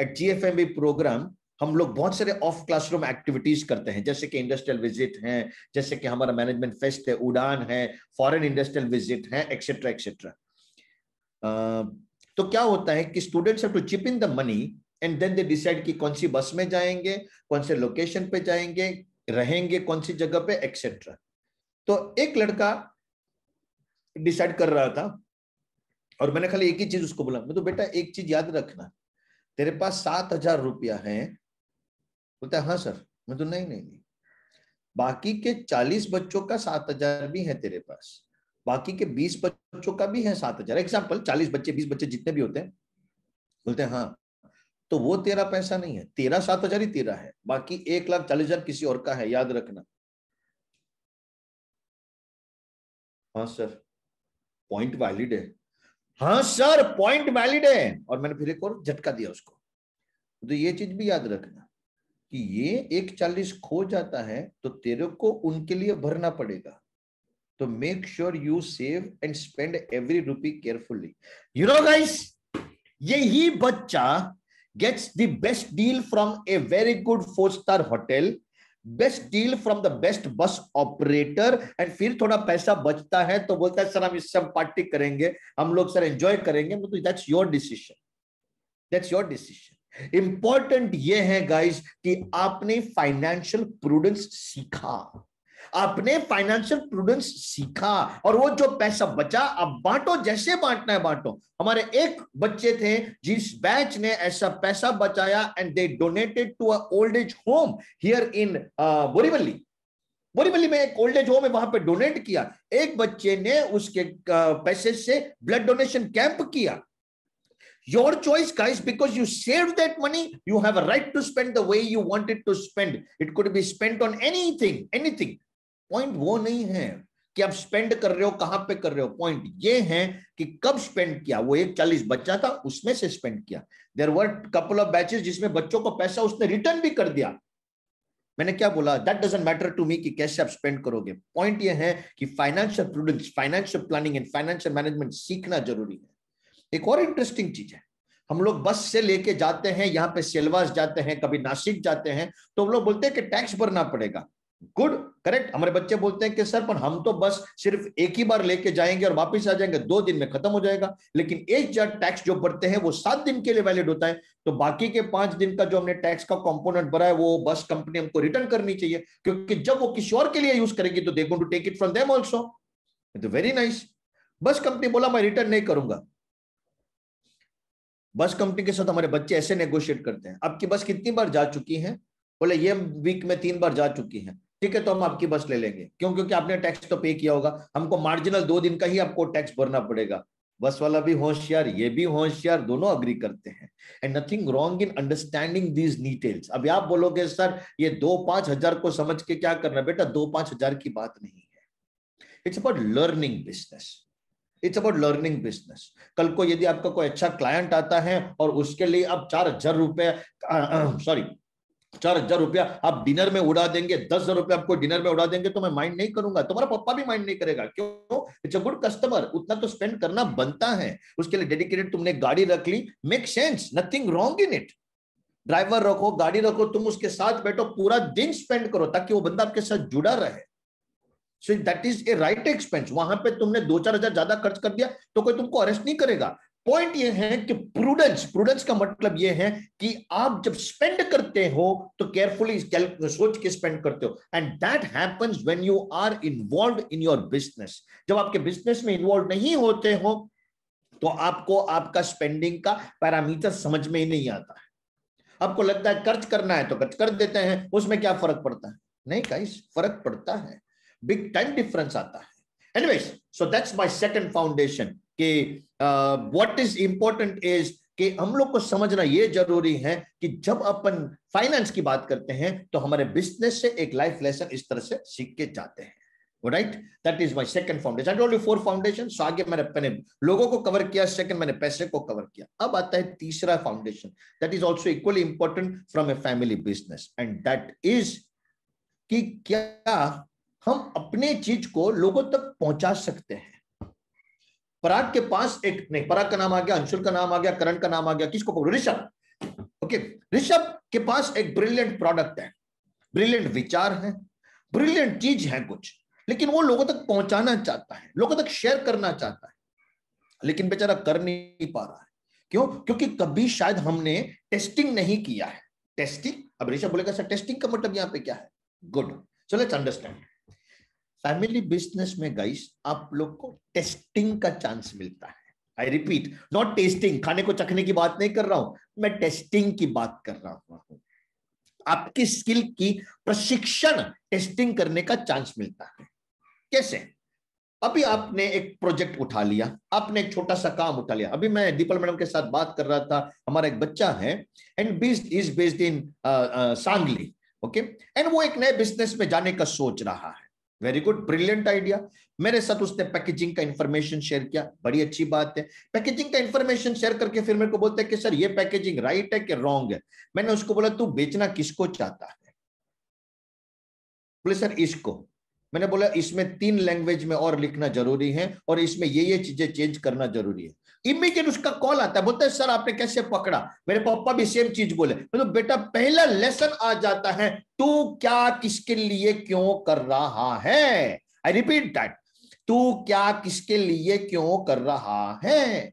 at GFMB programme हम लोग बहुत सारे ऑफ क्लासरूम एक्टिविटीज करते हैं जैसे कि इंडस्ट्रियल विजिट है जैसे कि हमारा मैनेजमेंट फेस्ट है उड़ान है फॉरेन इंडस्ट्रियल विजिट है एक्सेट्रा एक्सेट्रा तो क्या होता है कि students have to chip in the money and then they decide कि कौन सी बस में जाएंगे कौन से लोकेशन पे जाएंगे रहेंगे कौन सी जगह पे एक्सेट्रा तो एक लड़का डिसाइड कर रहा था और मैंने खाली एक ही चीज उसको बोला मैं तो बेटा एक चीज याद रखना तेरे पास सात हजार रुपया है बोलता है हाँ सर मैं तो नहीं नहीं नहीं बाकी के चालीस बच्चों का सात हजार भी है तेरे पास बाकी के बीस बच्चों का भी है सात हजार एग्जाम्पल चालीस बच्चे बीस बच्चे जितने भी होते हैं बोलते हैं हाँ तो वो तेरा पैसा नहीं है तेरा सात हजार ही तेरा है बाकी एक लाख चालीस हजार किसी और का है याद रखना हाँ सर पॉइंट वैलिड है हाँ सर पॉइंट वैलिड है और मैंने फिर एक और झटका दिया उसको तो ये चीज भी याद रखना कि ये एक चालीस खो जाता है तो तेरे को उनके लिए भरना पड़ेगा तो make sure you save and spend every rupee carefully you know guys he बच्चा gets the best deal from a very good four star hotel best deal from the best bus operator and फिर थोड़ा पैसा बचता है तो बोलता है sir हम इससे हम पार्टी करेंगे हम लोग सर एंजॉय करेंगे तो that's your decision that's your decision important ये है गाइस कि आपने फाइनेंशियल प्रूडेंस सीखा आपने फाइनेंशियल प्रूडेंस सीखा और वो जो पैसा बचा अब बांटो जैसे बांटना है बांटो हमारे एक बच्चे थे जिस बैच ने ऐसा पैसा बचाया and they donated to a old age home here in Borivali Borivali में एक ओल्ड एज होम है वहां पे डोनेट किया एक बच्चे ने उसके uh, पैसे से ब्लड डोनेशन कैंप किया your choice guys because you saved that money you have a right to spend the way you wanted to spend it could be spent on anything anything point वो नहीं है कि आप spend कर रहे हो कहां पे कर रहे हो पॉइंट ये है कि कब स्पेंड किया वो एक चालीस बच्चा था उसमें से स्पेंड किया there were couple of batches जिसमें बच्चों को पैसा उसने रिटर्न भी कर दिया मैंने क्या बोला that doesn't matter to me कि कैसे आप स्पेंड करोगे पॉइंट ये है कि financial prudence financial planning and financial management सीखना जरूरी है एक और इंटरेस्टिंग चीज है हम लोग बस से लेके जाते हैं यहाँ पे सेलवास जाते हैं कभी नासिक जाते हैं तो हम लोग बोलते हैं कि टैक्स भरना पड़ेगा गुड करेक्ट हमारे बच्चे बोलते हैं कि सर पर हम तो बस सिर्फ एक ही बार लेके जाएंगे और वापस आ जाएंगे दो दिन में खत्म हो जाएगा लेकिन एक जब टैक्स जो बढ़ते हैं वो सात दिन के लिए वैलिड होता है तो बाकी के पांच दिन का जो हमने टैक्स का कंपोनेंट भरा है वो बस कंपनी हमको रिटर्न करनी चाहिए क्योंकि जब वो किसी और के लिए यूज करेगी तो देखो to take it from them also very nice bus company बोला मैं रिटर्न नहीं करूंगा बस कंपनी के साथ हमारे बच्चे ऐसे नेगोशिएट करते हैं आपकी बस कितनी बार जा चुकी है बोले ये वीक में तीन बार जा चुकी है ठीक है तो हम आपकी बस ले लेंगे क्यों क्योंकि आपने टैक्स तो पे किया होगा हमको मार्जिनल दो दिन का ही आपको टैक्स भरना पड़ेगा बस वाला भी होशियार ये भी होशियार दोनों अग्री करते हैं and nothing wrong in understanding these details अभी आप बोलोगे सर ये दो पांच हजार को समझ के क्या करना बेटा दो पांच हजार की बात नहीं है it's about learning business it's about learning business कल को यदि आपका कोई अच्छा क्लाइंट आता है और उसके लिए आप चार हजार रुपए सॉरी चार हजार रुपया आप डिनर में उड़ा देंगे दस हजार रुपया आपको डिनर में उड़ा देंगे तो मैं माइंड नहीं करूंगा तुम्हारा पप्पा भी माइंड नहीं करेगा क्यों इट्स अ गुड कस्टमर उतना तो स्पेंड करना बनता है उसके लिए डेडिकेटेड तुमने गाड़ी रख ली make sense nothing wrong in it driver रखो गाड़ी रखो तुम उसके साथ बैठो पूरा दिन स्पेंड करो ताकि वो बंदा आपके साथ जुड़ा रहे so that is a right expense वहां पे तुमने दो चार हजार ज्यादा खर्च कर दिया तो कोई तुमको अरेस्ट नहीं करेगा पॉइंट ये है कि प्रूडेंस प्रूडेंस का मतलब ये है कि आप जब स्पेंड करते हो तो केयरफुली सोच के स्पेंड करते हो and that happens when you are involve in your business जब आपके बिजनेस में इन्वॉल्व नहीं होते हो तो आपको आपका स्पेंडिंग का पैरामीटर समझ में ही नहीं आता है आपको लगता है खर्च करना है तो खर्च कर देते हैं उसमें क्या फर्क पड़ता है नहीं का फर्क पड़ता है बिग टाइम डिफरेंस आता है anyways so that's my second foundation कि व्हाट इज इंपॉर्टेंट इज कि हम लोग को समझना ये जरूरी है कि जब अपन फाइनेंस की बात करते हैं तो हमारे बिजनेस से एक लाइफ लेसन इस तरह से सीख के जाते हैं right that is my second foundation only four foundation so आगे मैंने अपने लोगों को कवर किया सेकंड मैंने पैसे को कवर किया अब आता है तीसरा foundation that is also equally important from a family business and that is कि क्या हम अपने चीज को लोगों तक पहुंचा सकते हैं पराग के पास एक नहीं पराग का नाम आ गया अंशुल का नाम आ गया करण का नाम आ गया किसको पकड़ो ऋषभ ओके ऋषभ के पास एक ब्रिलियंट प्रोडक्ट है ब्रिलियंट विचार है ब्रिलियंट चीज है कुछ लेकिन वो लोगों तक पहुंचाना चाहता है लोगों तक शेयर करना चाहता है लेकिन बेचारा कर नहीं पा रहा है क्यों क्योंकि कभी शायद हमने टेस्टिंग नहीं किया है टेस्टिंग अब ऋषभ बोलेगा सर टेस्टिंग का मतलब यहाँ पे क्या है good so let's understand family business में गाइस आप लोग को टेस्टिंग का चांस मिलता है आई रिपीट नॉट टेस्टिंग खाने को चखने की बात नहीं कर रहा हूं मैं टेस्टिंग की बात कर रहा हूं आपकी स्किल की प्रशिक्षण टेस्टिंग करने का चांस मिलता है कैसे अभी आपने एक प्रोजेक्ट उठा लिया आपने एक छोटा सा काम उठा लिया अभी मैं दीपल मैडम के साथ बात कर रहा था हमारा एक बच्चा है एंड बीस is based in Sangli okay एंड वो एक नए बिजनेस में जाने का सोच रहा है वेरी गुड ब्रिलियंट आइडिया मेरे साथ उसने पैकेजिंग का इन्फॉर्मेशन शेयर किया बड़ी अच्छी बात है पैकेजिंग का इन्फॉर्मेशन शेयर करके फिर मेरे को बोलते हैं कि सर ये पैकेजिंग राइट है कि रॉन्ग है मैंने उसको बोला तू बेचना किसको चाहता है बोले सर इसको मैंने बोला इसमें तीन लैंग्वेज में और लिखना जरूरी है और इसमें ये ये चीजें चेंज करना जरूरी है इमीडिएट उसका कॉल आता है बोलते हैं सर आपने कैसे पकड़ा मेरे पापा भी सेम चीज बोले मतलब तो बेटा पहला लेसन आ जाता है तू क्या किसके लिए क्यों कर रहा है आई रिपीट दैट तू क्या किसके लिए क्यों कर रहा है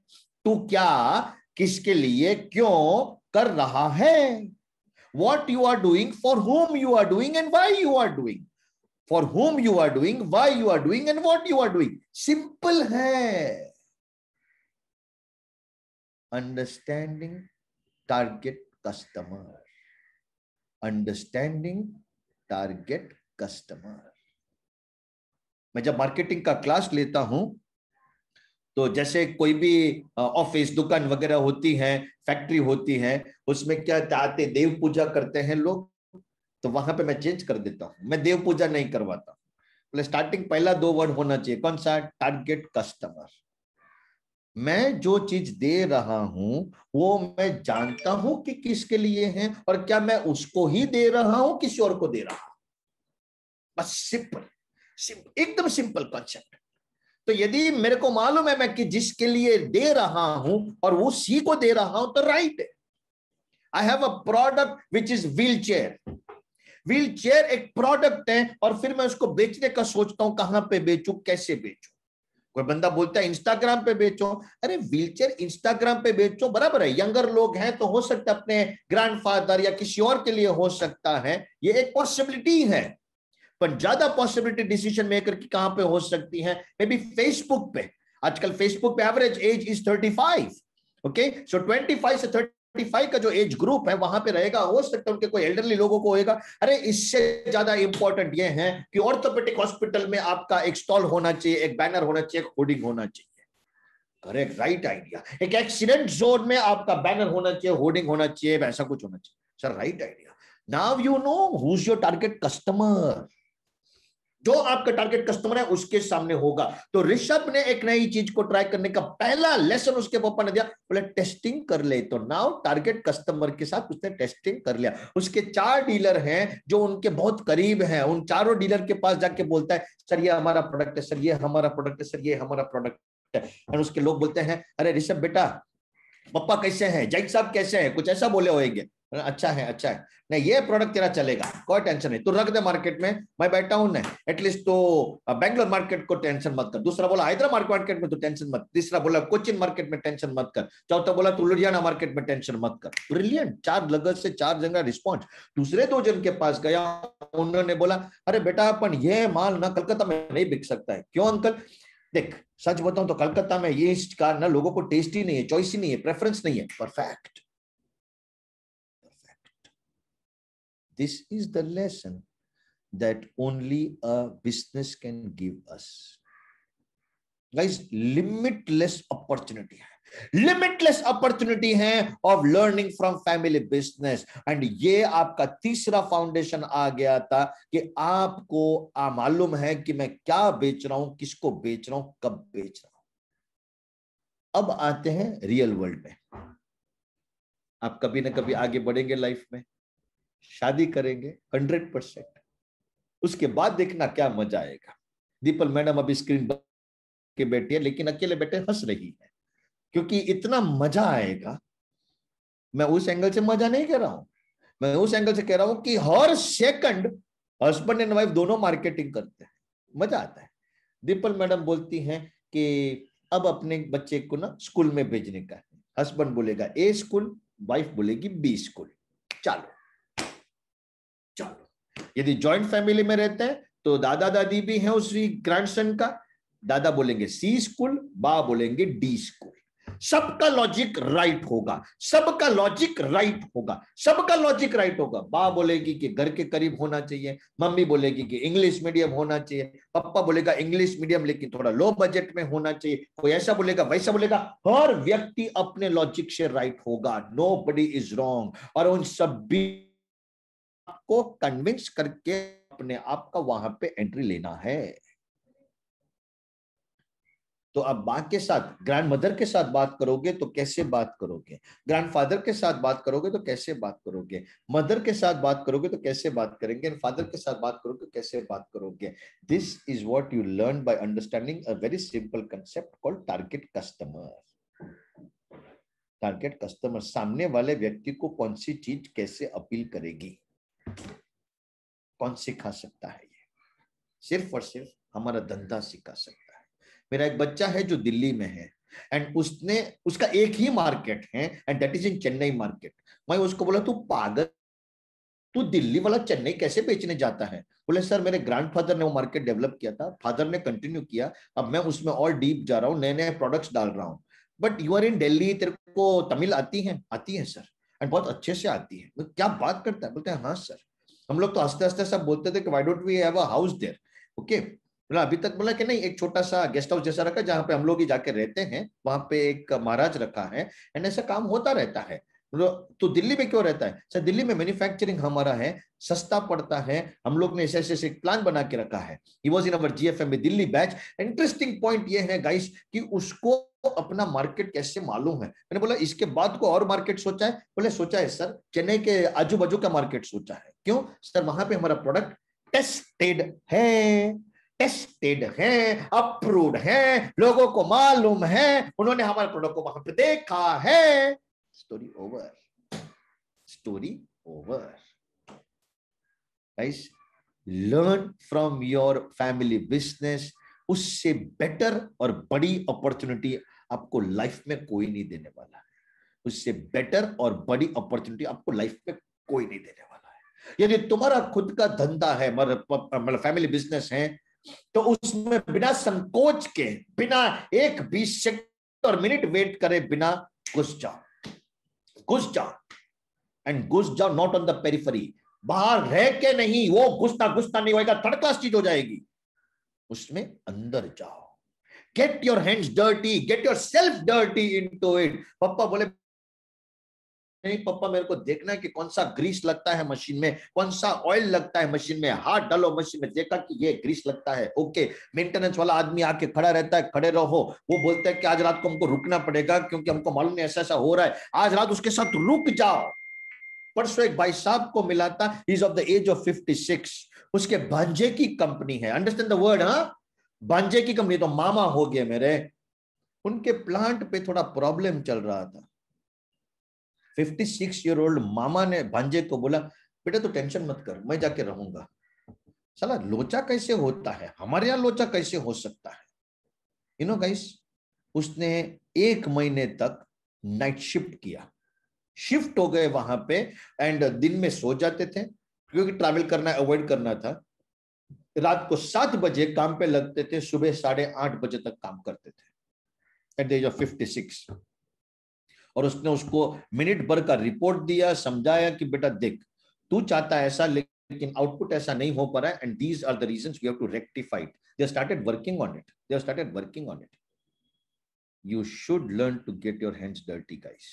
तू क्या किसके लिए क्यों कर रहा है what you are doing for whom you are doing and why you are doing for whom you are doing why you are doing and what you are doing simple है understanding target customer understanding target customer मैं जब marketing का class लेता हूं तो जैसे कोई भी ऑफिस दुकान वगैरह होती है फैक्ट्री होती है उसमें क्या आते देव पूजा करते हैं लोग तो वहां पे मैं चेंज कर देता हूं मैं देव पूजा नहीं करवाता स्टार्टिंग मतलब पहला दो वर्ड होना चाहिए कौन सा टारगेट कस्टमर मैं जो चीज दे रहा हूं वो मैं जानता हूं कि किसके लिए है और क्या मैं उसको ही दे रहा हूं किसी और को दे रहा हूं बस सिंपल सिंपल एकदम सिंपल कॉन्सेप्ट तो यदि मेरे को मालूम है मैं कि जिसके लिए दे रहा हूं और वो सी को दे रहा हूं तो राइट है I have a product which is wheel chair wheel chair एक प्रोडक्ट है और फिर मैं उसको बेचने का सोचता हूं कहां पे बेचू कैसे बेचू कोई बंदा बोलता है इंस्टाग्राम पे बेचो अरे व्हील चेयर इंस्टाग्राम पे बेचो बराबर है यंगर लोग हैं तो हो सकता है अपने ग्रैंडफादर या किसी और के लिए हो सकता है ये एक पॉसिबिलिटी है पर ज्यादा पॉसिबिलिटी डिसीजन मेकर की कहां पे हो सकती है मे बी फेसबुक पे आजकल फेसबुक पे average age is thirty five okay so twenty five से थर्टी 45 का जो एज ग्रुप है वहां पे रहेगा हो सकता है उनके कोई एल्डरली लोगों को होगा अरे इससे ज्यादा इंपॉर्टेंट ये है कि ऑर्थोपेटिक हॉस्पिटल में आपका एक स्टॉल होना चाहिए एक बैनर होना चाहिए एक होर्डिंग होना चाहिए करेक्ट राइट आइडिया एक एक्सीडेंट जोन में आपका बैनर होना चाहिए होर्डिंग होना चाहिए ऐसा कुछ होना चाहिए sir right idea now you know who's your target customer जो आपका टारगेट कस्टमर है उसके सामने होगा तो ऋषभ ने एक नई चीज को ट्राई करने का पहला लेसन उसके पापा ने दिया बोले टेस्टिंग कर ले तो नाउ टारगेट कस्टमर के साथ उसने टेस्टिंग कर लिया उसके चार डीलर हैं जो उनके बहुत करीब हैं उन चारों डीलर के पास जाके बोलता है सर ये हमारा प्रोडक्ट है सर ये हमारा प्रोडक्ट है सर ये हमारा प्रोडक्ट है और उसके लोग बोलते हैं अरे ऋषभ बेटा पप्पा कैसे हैं जैक साहब कैसे हैं कुछ ऐसा बोले होएंगे अच्छा है अच्छा है नहीं ये प्रोडक्ट तेरा चलेगा कोई टेंशन नहीं तू रख दे मार्केट में मैं बैठा हूं एटलीस्ट तो बैंगलोर मार्केट को टेंशन मत कर दूसरा बोला हैदराबाद मार्केट में तो टेंशन मत तीसरा बोला कोचिन मार्केट में टेंशन मत कर चौथा बोला तू लुधियाना मार्केट में टेंशन मत कर ब्रिलियंट चार लगत से चार जन रिस्पॉन्स दूसरे दो जन के पास गया उन्होंने बोला अरे बेटा अपन ये माल ना कलकत्ता में नहीं बिक सकता है क्यों अंकल देख सच बताऊ तो कलकत्ता में ये कार ना लोगों को टेस्ट ही नहीं है चॉइस ही नहीं है प्रेफरेंस नहीं है perfect This is the lesson that only a business can give us. Guys, limitless opportunity limitless opportunity है of learning from family business and ये आपका तीसरा फाउंडेशन आ गया था कि आपको आ मालूम है कि मैं क्या बेच रहा हूं किसको बेच रहा हूं कब बेच रहा हूं अब आते हैं रियल वर्ल्ड में आप कभी ना कभी आगे बढ़ेंगे लाइफ में शादी करेंगे हंड्रेड परसेंट उसके बाद देखना क्या मजा आएगा दीपल मैडम अभी स्क्रीन के बैठी है लेकिन अकेले बैठे हंस रही है क्योंकि इतना मजा आएगा मैं उस एंगल से मजा नहीं कह रहा हूं मैं उस एंगल से कह रहा हूं कि हर सेकंड हस्बैंड एंड वाइफ दोनों मार्केटिंग करते हैं मजा आता है दीपल मैडम बोलती हैं कि अब अपने बच्चे को ना स्कूल में भेजने का है हस्बैंड बोलेगा ए स्कूल वाइफ बोलेगी बी स्कूल चलो यदि ज्वाइंट फैमिली में रहते हैं तो दादा दादी भी हैं उस ग्रैंडसन का दादा बोलेंगे सी स्कूल बा बोलेंगे डी स्कूल सबका लॉजिक राइट होगा सबका लॉजिक राइट होगा सबका लॉजिक राइट होगा बा बोलेगी कि घर के करीब होना चाहिए मम्मी बोलेगी कि इंग्लिश मीडियम होना चाहिए पप्पा बोलेगा इंग्लिश मीडियम लेकिन थोड़ा लो बजट में होना चाहिए कोई ऐसा बोलेगा वैसा बोलेगा हर व्यक्ति अपने लॉजिक से राइट होगा नो बडी इज रॉन्ग और उन सभी आपको कन्विंस करके अपने आप का वहां पे एंट्री लेना है तो आप माँ के साथ ग्रैंड मदर के साथ बात करोगे तो कैसे बात करोगे फादर के साथ बात करोगे तो कैसे बात करोगे मदर के साथ बात करोगे तो कैसे बात करेंगे फादर के साथ बात करोगे तो कैसे बात करोगे this is what you learn by understanding a very simple concept called target customer target customer सामने वाले व्यक्ति को कौन सी चीज कैसे अपील करेगी कौन सिखा सकता है ये सिर्फ और सिर्फ हमारा धंधा सिखा सकता है मेरा एक बच्चा है जो दिल्ली में है एंड उसने उसका एक ही मार्केट है and that is in Chennai market मैं उसको बोला तू पागल तू दिल्ली वाला चेन्नई कैसे बेचने जाता है बोले सर मेरे ग्रैंडफादर ने वो मार्केट डेवलप किया था फादर ने कंटिन्यू किया अब मैं उसमें और डीप जा रहा हूँ नए नए प्रोडक्ट्स डाल रहा हूँ but you are in Delhi तेरे को तमिल आती है आती है सर एंड बहुत अच्छे से आती है क्या बात करता है बोलते हैं हाँ सर हम लोग तो आस्ते आस्ते सब बोलते थे कि why don't we have a house there okay बोला अभी तक बोला कि नहीं एक छोटा सा गेस्ट हाउस जैसा रखा जहाँ पे हम लोग ही जाके रहते हैं वहां पे एक महाराज रखा है एंड ऐसा काम होता रहता है तो दिल्ली में क्यों रहता है सर दिल्ली में मैन्युफैक्चरिंग हमारा है सस्ता पड़ता है हम लोग ने ऐसे ऐसे प्लान बना के रखा है ही वॉज इन अवर जीएफएम में दिल्ली बैच इंटरेस्टिंग पॉइंट ये है गाइस कि उसको अपना मार्केट कैसे मालूम है मैंने बोला इसके बाद को और मार्केट सोचा है बोले सोचा है सर चेन्नई के आजू बाजू का मार्केट सोचा है क्यों सर वहां पे हमारा प्रोडक्ट टेस्टेड है टेस्टेड है अप्रूव है लोगों को मालूम है उन्होंने हमारे प्रोडक्ट को वहां पे देखा है story over story over learn from your family business उससे बेटर और बड़ी अपॉर्चुनिटी आपको लाइफ में कोई नहीं देने वाला उससे बेटर और बड़ी अपॉर्चुनिटी आपको लाइफ में कोई नहीं देने वाला यदि तुम्हारा खुद का धंधा है मतलब फैमिली बिजनेस है तो उसमें बिना संकोच के बिना एक बीस सेकंड और मिनट वेट करे बिना घुस जाओ घुस जाओ एंड घुस जाओ नॉट ऑन द पेरिफरी बाहर रह के नहीं वो घुसता घुसता नहीं होएगा तड़का चीज हो जाएगी उसमें अंदर जाओ get your hands dirty get your self dirty into it पप्पा बोले नहीं पप्पा मेरे को देखना है कि कौन सा ग्रीस लगता है मशीन में कौन सा ऑयल लगता है मशीन में हाथ डालो मशीन में देखा कि ये ग्रीस लगता है ओके मेंटेनेंस वाला आदमी आके खड़ा रहता है खड़े रहो वो बोलते हैं कि आज रात को हमको रुकना पड़ेगा क्योंकि हमको मालूम नहीं ऐसा ऐसा हो रहा है आज रात उसके साथ रुक जाओ परसों एक भाई साहब को मिला था is of the age of 56 उसके भांजे की कंपनी है अंडरस्टैंड द वर्ड हाँ भांजे की कंपनी तो मामा हो गए मेरे उनके प्लांट पे थोड़ा प्रॉब्लम चल रहा था फिफ्टी सिक्स ईयर ओल्ड मामा ने भांजे को बोला बेटा तो टेंशन मत कर मैं जाके रहूंगा साला लोचा कैसे होता है हमारे यहाँ लोचा कैसे हो सकता है यू नो गाइस उसने एक महीने तक नाइट शिफ्ट किया शिफ्ट हो गए वहां पे एंड दिन में सो जाते थे क्योंकि ट्रैवल करना अवॉइड करना था रात को सात बजे काम पे लगते थे सुबह साढ़े आठ बजे तक काम करते थे at the age of fifty six और उसने उसको मिनट भर का रिपोर्ट दिया समझाया कि बेटा देख तू चाहता ऐसा लेकिन आउटपुट ऐसा नहीं हो पा रहा है and these are the reason you have to rectified they started working on it they started working on it you should learn to get your hands dirty guys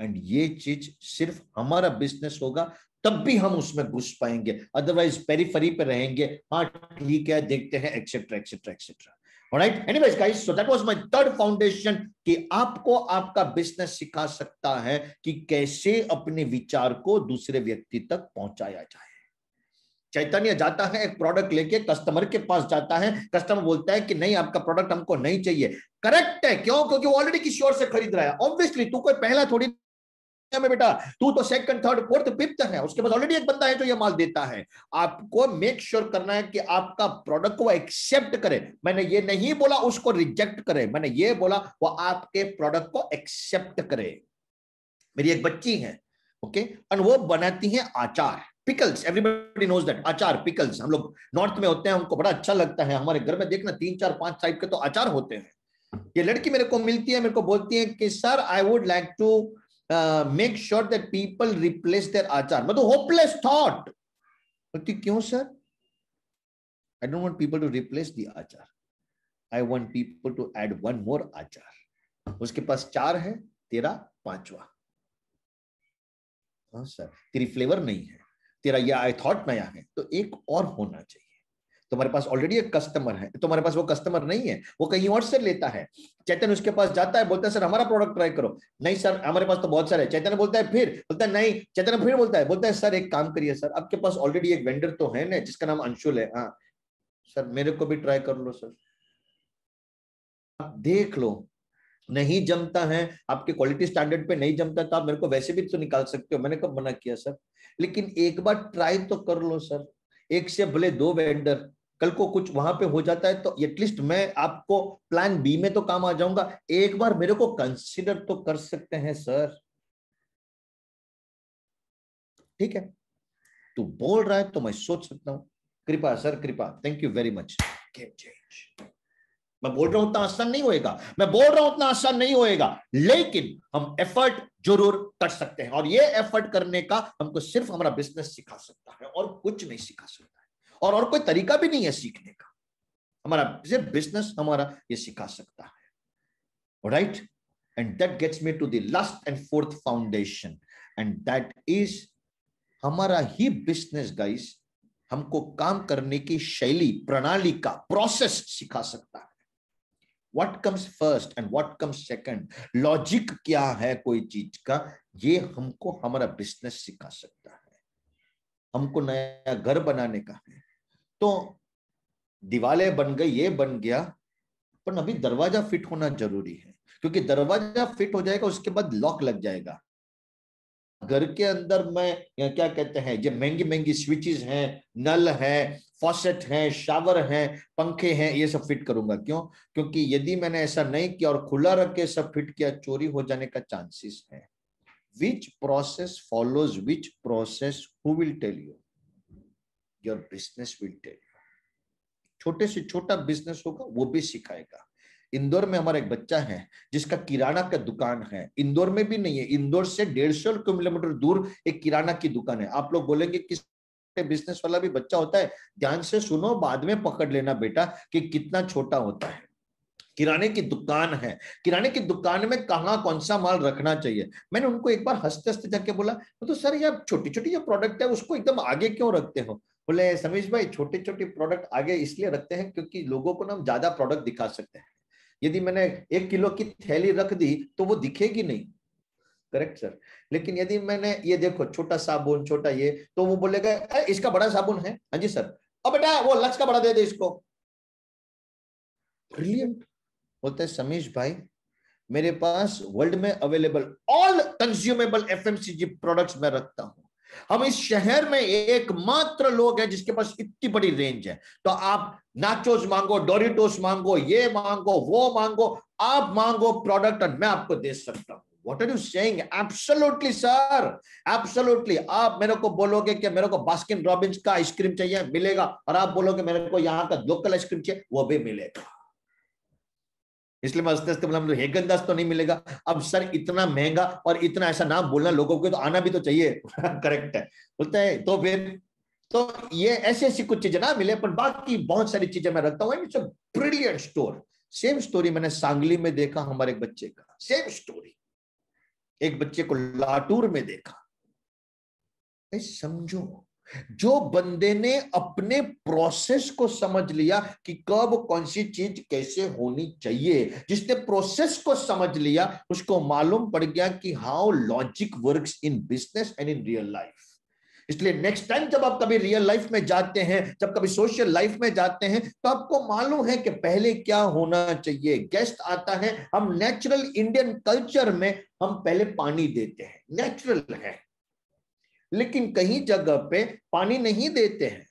and ये चीज सिर्फ हमारा बिजनेस होगा तब भी हम उसमें घुस पाएंगे अदरवाइज पेरीफरी पे रहेंगे हाँ ठीक है देखते हैं etcetera etcetera etcetera right anyways guys so that was my third foundation कि आपको आपका बिजनेस सिखा सकता है कि कैसे अपने विचार को दूसरे व्यक्ति तक पहुंचाया जाए चैतन्य जाता है एक प्रोडक्ट लेके कस्टमर के पास जाता है कस्टमर बोलता है कि नहीं आपका प्रोडक्ट हमको नहीं चाहिए करेक्ट है क्यों क्योंकि वो ऑलरेडी किसी और से खरीद रहा है ऑब्वियसली तू कोई पहला थोड़ी में बेटा तू तो सेकंड थर्ड फोर्थ फिफ्थ है उसके पास ऑलरेडी एक बंदा है जो ये माल देता है आपको मेक श्योर sure करना है कि आपका प्रोडक्ट वो एक्सेप्ट करे मैंने ये नहीं बोला उसको रिजेक्ट करे मैंने ये बोला वो आपके प्रोडक्ट को एक्सेप्ट करे मेरी एक बच्ची है ओके okay? और वो बनाती है आचार pickles everybody knows that achar pickles हम लोग नॉर्थ में होते हैं हमको बड़ा अच्छा लगता है हमारे घर में देखना तीन चार पांच टाइप के तो आचार होते हैं ये लड़की मेरे को मिलती है मेरे को बोलती है कि sir I would like to make sure that people replace their achar मतलब होपलेस थॉट बोलती क्यों sir I don't want people to replace the achar I want people to add one more achar उसके पास चार है तेरा पांचवा सर हाँ, तेरी फ्लेवर नहीं है तेरा यह आई थॉट नया है तो एक और होना चाहिए तुम्हारे पास ऑलरेडी एक कस्टमर है तो तुम्हारे पास वो कस्टमर नहीं है वो कहीं और से लेता है चैतन्य उसके पास जाता है बोलता है सर हमारा प्रोडक्ट ट्राई करो नहीं सर हमारे पास तो बहुत सारे चैतन्य बोलता है फिर बोलता है नहीं चैतन्य फिर बोलता है बोलता है सर एक काम करिए सर आपके पास ऑलरेडी एक वेंडर तो है ना जिसका नाम अंशुल है हाँ सर मेरे को भी ट्राई कर लो सर आप देख लो नहीं जमता है आपके क्वालिटी स्टैंडर्ड पे नहीं जमता तो आप मेरे को वैसे भी तो निकाल सकते हो मैंने कब मना किया सर लेकिन एक बार ट्राई तो कर लो सर एक से भले दो वेंडर कल को कुछ वहां पे हो जाता है तो एटलीस्ट मैं आपको प्लान बी में तो काम आ जाऊंगा एक बार मेरे को कंसिडर तो कर सकते हैं सर ठीक है तू बोल रहा है तो मैं सोच सकता हूं कृपा सर कृपा थैंक यू वेरी मच मैं बोल रहा हूं उतना आसान नहीं होएगा मैं बोल रहा हूं उतना आसान नहीं होएगा लेकिन हम एफर्ट जरूर कर सकते हैं और ये एफर्ट करने का हमको सिर्फ हमारा बिजनेस सिखा सकता है और कुछ नहीं सिखा सकता और और कोई तरीका भी नहीं है सीखने का हमारा सिर्फ बिजनेस हमारा ये सिखा सकता है right and that gets me to the last and fourth foundation and that is हमारा ही बिजनेस गाइस हमको काम करने की शैली प्रणाली का प्रोसेस सिखा सकता है what comes first and what comes second logic क्या है कोई चीज का ये हमको हमारा बिजनेस सिखा सकता है हमको नया घर बनाने का है तो दिवाले बन गए ये बन गया पर अभी दरवाजा फिट होना जरूरी है क्योंकि दरवाजा फिट हो जाएगा उसके बाद लॉक लग जाएगा घर के अंदर में क्या कहते हैं ये महंगी महंगी स्विचेस हैं नल है फॉसेट है शावर है पंखे हैं ये सब फिट करूंगा क्यों क्योंकि यदि मैंने ऐसा नहीं किया और खुला रख के सब फिट किया चोरी हो जाने का चांसेस है which process follows which process who will tell you your business will tell छोटे से छोटा बिजनेस होगा वो भी सिखाएगा इंदौर में हमारा एक बच्चा है जिसका किराना का दुकान है इंदौर में भी नहीं है इंदौर से डेढ़ सौ किलोमीटर दूर एक किराना की दुकान है आप लोग बोलेंगे किस बिजनेस वाला भी बच्चा होता है ध्यान से सुनो बाद में पकड़ लेना बेटा कि कितना छोटा होता है किराने की दुकान है किराने की दुकान में कहा कौन सा माल रखना चाहिए मैंने उनको एक बार हंसते हंसते जाके बोला तो सर यार छोटी छोटी जो प्रोडक्ट है उसको एकदम आगे क्यों रखते हो बोले समीश भाई छोटे छोटे प्रोडक्ट आगे इसलिए रखते हैं क्योंकि लोगों को ना हम ज्यादा प्रोडक्ट दिखा सकते हैं यदि मैंने एक किलो की थैली रख दी तो वो दिखेगी नहीं करेक्ट सर लेकिन यदि मैंने ये देखो छोटा साबुन छोटा ये तो वो बोलेगा इसका बड़ा साबुन है हाँ जी सर अब बेटा वो लक्ष का बड़ा दे दे इसको ब्रिलियंट बोलते हैं समीश भाई मेरे पास वर्ल्ड में available all consumable FMCG products मैं रखता हूं हम इस शहर में एकमात्र लोग हैं जिसके पास इतनी बड़ी रेंज है तो आप नाचोस मांगो डोरिटोस मांगो ये मांगो वो मांगो आप मांगो प्रोडक्ट और मैं आपको दे सकता हूं what are you saying absolutely sir absolutely आप मेरे को बोलोगे कि मेरे को बास्किन रॉबिन्स का आइसक्रीम चाहिए मिलेगा और आप बोलोगे मेरे को यहाँ का लोकल आइसक्रीम चाहिए वो भी मिलेगा इसलिए मैं हंसते हंसते बोला मुझे हेगनदास तो नहीं मिलेगा अब सर इतना महंगा और इतना ऐसा नाम बोलना लोगों को तो आना भी तो चाहिए करेक्ट है बोलते हैं तो फिर तो ये ऐसी ऐसी कुछ चीजें ना मिले पर बाकी बहुत सारी चीजें मैं रखता हूँ ब्रिलियंट स्टोर सेम स्टोरी मैंने सांगली में देखा हमारे एक बच्चे का सेम स्टोरी एक बच्चे को लाटूर में देखा समझो जो बंदे ने अपने प्रोसेस को समझ लिया कि कब कौन सी चीज कैसे होनी चाहिए जिसने प्रोसेस को समझ लिया उसको मालूम पड़ गया कि how logic works in business and in real life इसलिए नेक्स्ट टाइम जब आप कभी रियल लाइफ में जाते हैं जब कभी सोशल लाइफ में जाते हैं तो आपको मालूम है कि पहले क्या होना चाहिए गेस्ट आता है हम नेचुरल इंडियन कल्चर में हम पहले पानी देते हैं नेचुरल है लेकिन कहीं जगह पे पानी नहीं देते हैं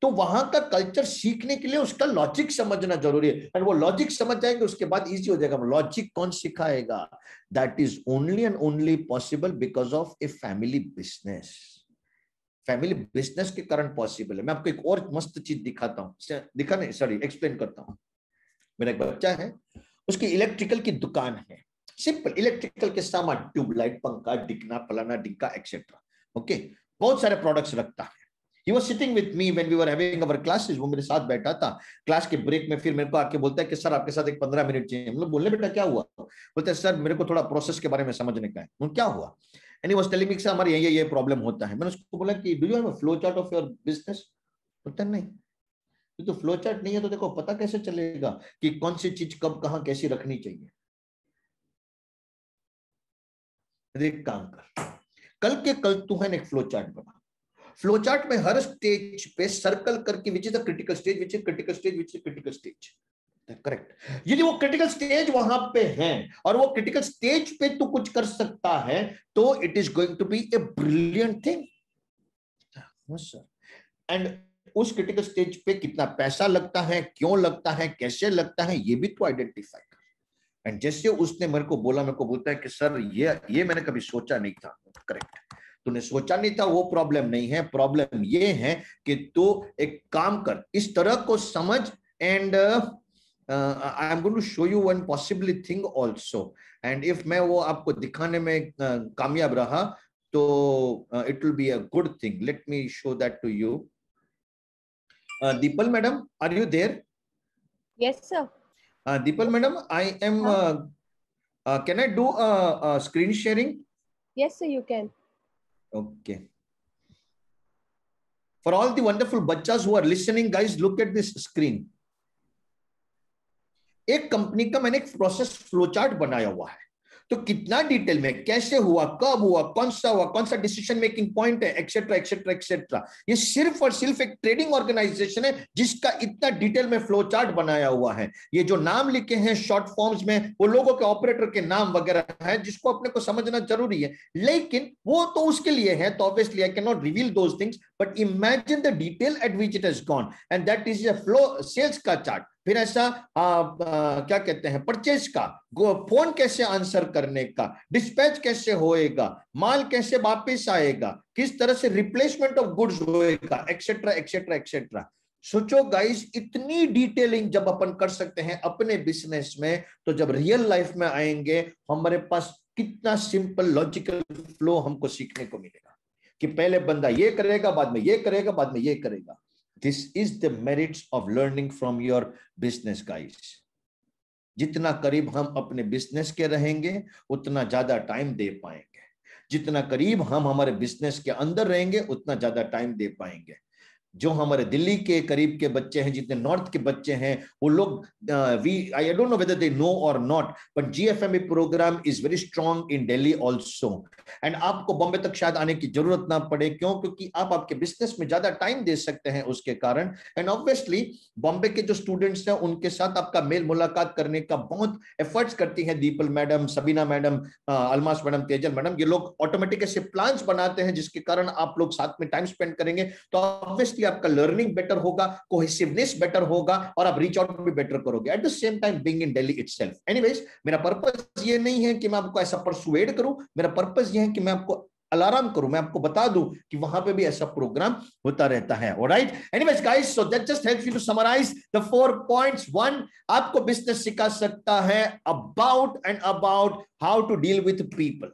तो वहां का कल्चर सीखने के लिए उसका लॉजिक समझना जरूरी है और वो लॉजिक समझ जाएंगे उसके बाद इजी हो जाएगा लॉजिक कौन सिखाएगा that is only and only possible because of a family business family business के कारण पॉसिबल है मैं आपको एक और मस्त चीज दिखाता हूँ अच्छा, दिखा नहीं सॉरी एक्सप्लेन करता हूँ मेरा एक बच्चा है उसकी इलेक्ट्रिकल की दुकान है सिंपल इलेक्ट्रिकल के सामान ट्यूबलाइट पंखा डिगना फलाना डिक्का एक्सेट्रा ओके बहुत सारे प्रोडक्ट्स रखता है he was sitting with me when we were having our classes वो मेरे साथ बैठा था क्लास के ब्रेक में फिर मेरे को आके बोलता है कि सर आपके साथ एक पंद्रह मिनट चाहिए हम लोग बोलने बेटा क्या हुआ बोलते हैं सर मेरे को थोड़ा प्रोसेस के बारे में समझने का है क्या हुआ एनी वॉज टेलिंग सर हमारे यही ये प्रॉब्लम होता है मैंने उसको बोला कि do you have flow chart of your business बोलते नहीं तो फ्लो चार्ट नहीं है तो देखो पता कैसे चलेगा कि कौन सी चीज कब कहा कैसी रखनी चाहिए काम कर कल के कल तुहन एक फ्लो चार्ट बना फ्लो चार्ट में हर स्टेज पे सर्कल करके which is the critical stage which is critical stage which is critical stage correct यदि वो क्रिटिकल स्टेज वहां पे है और वो क्रिटिकल स्टेज पे तू कुछ कर सकता है तो it is going to be a brilliant thing and उस क्रिटिकल स्टेज पे कितना पैसा लगता है क्यों लगता है कैसे लगता है ये भी तो आइडेंटिफाई एंड जैसे उसने मेरे को बोला मेरे को बोलता है कि सर ये ये मैंने कभी सोचा नहीं था करेक्ट तूने सोचा नहीं था वो प्रॉब्लम नहीं है प्रॉब्लम ये है कि तू एक काम कर इस तरह को समझ and I am going to show you one possibly thing also and if मैं वो आपको दिखाने में uh, कामयाब रहा तो it will be a good thing let me show that to you Deepal madam are you there yes sir Deepal madam I am can I do screen sharing yes you can okay for all the wonderful बच्चास who are listening guys look at this screen एक company का मैंने एक process flow chart बनाया हुआ है तो कितना डिटेल में कैसे हुआ कब हुआ कौन सा हुआ कौन सा डिसीजन मेकिंग पॉइंट है एक्सेट्रा एक्सेट्रा एक्सेट्रा ये सिर्फ और सिर्फ एक ट्रेडिंग ऑर्गेनाइजेशन है जिसका इतना डिटेल में फ्लो चार्ट बनाया हुआ है ये जो नाम लिखे हैं शॉर्ट फॉर्म्स में वो लोगों के ऑपरेटर के नाम वगैरह है जिसको अपने को समझना जरूरी है लेकिन वो तो उसके लिए है तो obviously I can not reveal those things but imagine the detail at which it is gone and that is a flow sales का चार्ट फिर ऐसा आ, आ, क्या कहते हैं परचेज का फोन कैसे आंसर करने का डिस्पैच कैसे होएगा माल कैसे वापस आएगा किस तरह से रिप्लेसमेंट ऑफ गुड्स होएगा एक्सेट्रा एक्सेट्रा एक्सेट्रा सोचो गाइस इतनी डिटेलिंग जब अपन कर सकते हैं अपने बिजनेस में तो जब रियल लाइफ में आएंगे हमारे पास कितना सिंपल लॉजिकल फ्लो हमको सीखने को मिलेगा कि पहले बंदा ये करेगा बाद में ये करेगा बाद में ये करेगा this is the merits of learning from your business guys जितना करीब हम अपने बिजनेस के रहेंगे उतना ज्यादा टाइम दे पाएंगे जितना करीब हम हमारे बिजनेस के अंदर रहेंगे उतना ज्यादा टाइम दे पाएंगे जो हमारे दिल्ली के करीब के बच्चे हैं जितने नॉर्थ के बच्चे हैं वो लोग we I don't know whether they know और not but GFME program is very strong in Delhi also and आपको बॉम्बे तक शायद आने की जरूरत ना पड़े क्यों क्योंकि आप आपके बिजनेस में ज्यादा टाइम दे सकते हैं उसके कारण एंड ऑब्वियसली बॉम्बे के जो स्टूडेंट्स हैं उनके साथ आपका मेल मुलाकात करने का बहुत एफर्ट्स करती है Deepal madam Sabina madam Almas uh, madam Tejal madam ये लोग ऑटोमेटिक ऐसे प्लान्स बनाते हैं जिसके कारण आप लोग साथ में टाइम स्पेंड करेंगे तो ऑब्वियसली इसलिए आपका लर्निंग बेटर होगा कोहेसिवनेस बेटर होगा और आप रीच आउट भी बेटर करोगे at the same time being in Delhi it anyways मेरा पर्पज ये नहीं है कि मैं आपको ऐसा परसुएड करूं मेरा पर्पज ये है कि मैं आपको अलार्म करूं मैं आपको बता दूं कि वहां पे भी ऐसा प्रोग्राम होता रहता है alright anyways guys so that just helps you to summarize the four points one आपको बिजनेस सिखा सकता है about and about how to deal with people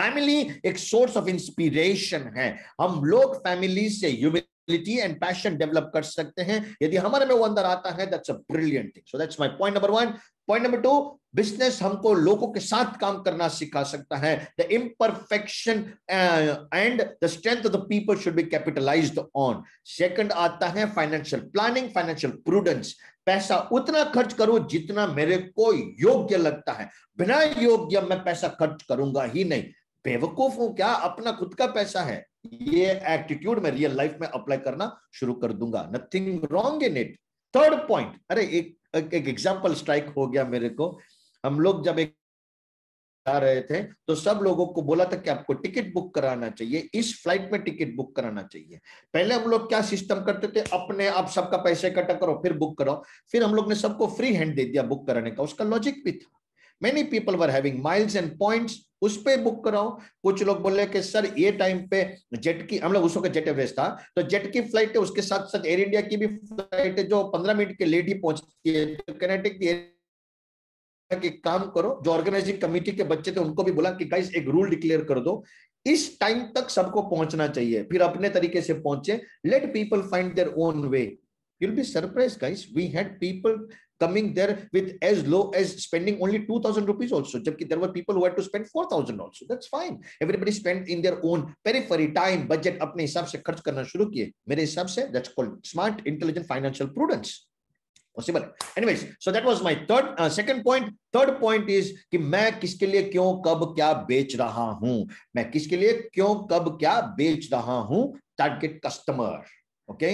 family एक सोर्स ऑफ इंस्पिरेशन है हम लोग फैमिली से human ability and passion develop कर सकते हैं यदि हमारे में वो अंदर आता है that's a brilliant thing so that's my point number one point number two business हमको लोगों के साथ काम करना सिखा सकता है the imperfection and the strength of the people should be capitalize on second आता है फाइनेंशियल प्लानिंग फाइनेंशियल प्रूडेंस पैसा उतना खर्च करो जितना मेरे को योग्य लगता है बिना योग्य मैं पैसा खर्च करूंगा ही नहीं बेवकूफ हूं क्या अपना खुद का पैसा है ये एटीट्यूड में रियल लाइफ में अप्लाई करना शुरू कर दूंगा nothing wrong in it third point अरे एक एग्जाम्पल स्ट्राइक हो गया मेरे को हम लोग जब एक जा रहे थे तो सब लोगों को बोला था कि आपको टिकट बुक कराना चाहिए इस फ्लाइट में टिकट बुक कराना चाहिए पहले हम लोग क्या सिस्टम करते थे अपने आप सबका पैसे इकट्ठा करो फिर बुक कराओ फिर हम लोग ने सबको फ्री हैंड दे दिया बुक कराने का उसका लॉजिक भी था many people were having miles and points उस पे बुक कराओ कुछ लोग बोले कि सर ये टाइम पे जेट की हम लोग उसको जेट एवरेज था तो जेट की फ्लाइट है उसके साथ साथ एयर इंडिया की भी फ्लाइट है जो पंद्रह मिनट के लेट ही पहुंचती है तो कि काम करो जो ऑर्गेनाइजिंग कमेटी के बच्चे थे उनको भी बोला कि गाइस एक रूल डिक्लेयर कर दो इस टाइम तक सबको पहुंचना चाहिए फिर अपने तरीके से पहुंचे let people find their own way you will be surprise guys we had people coming there with as low as spending only 2000 rupees also jabki there were people who had to spend 4000 also that's fine everybody spent in their own periphery time budget apne hisab se kharch karna shuru kiye mere hisab se that's called smart intelligent financial prudence possible anyways so that was my third uh, second point third point is कि मैं किसके लिए क्यों कब क्या बेच रहा हूं मैं किसके लिए क्यों कब क्या बेच रहा हूं target customer okay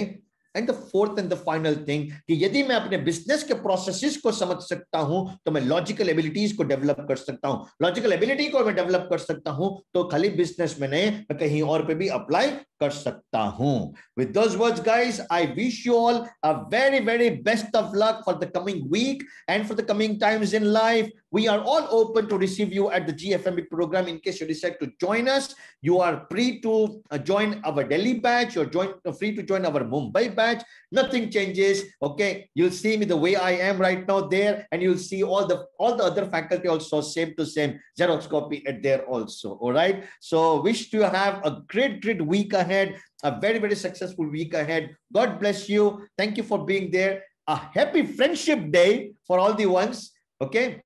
and the fourth and the final thing कि यदि मैं अपने बिजनेस के प्रोसेसेस को समझ सकता हूं तो मैं लॉजिकल एबिलिटीज को डेवलप कर सकता हूं लॉजिकल एबिलिटी को मैं डेवलप कर सकता हूं तो खाली बिजनेस में नहीं मैं कहीं और पे भी अप्लाई कर सकता हूं with those words guys I wish you all a very very best of luck for the coming week and for the coming times in life we are all open to receive you at the GFMB program in case you decide to join us. You are free to join our Delhi batch, you're join, free to join our Mumbai batch match, nothing changes. Okay, you'll see me the way I am right now there, and you'll see all the all the other faculty also same to same Xerox copy at there also. All right. So wish to have a great, great week ahead, a very, very successful week ahead. God bless you. Thank you for being there. A happy friendship day for all the ones. Okay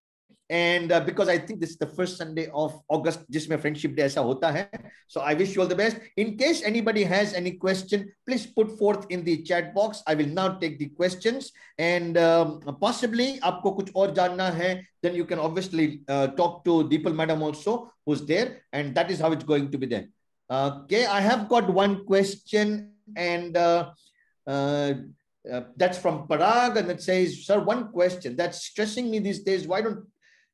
and uh, because I think this is the first Sunday of August, just my friendship day, hota hai. so I wish you all the best. In case anybody has any question, please put forth in the chat box. I will now take the questions and um, possibly aapko kuch aur janna hai, then you can obviously uh, talk to Deepal Madam also, who's there, and that is how it's going to be there. Okay, I have got one question, and uh, that's from Parag, and it says, Sir, one question that's stressing me these days. Why don't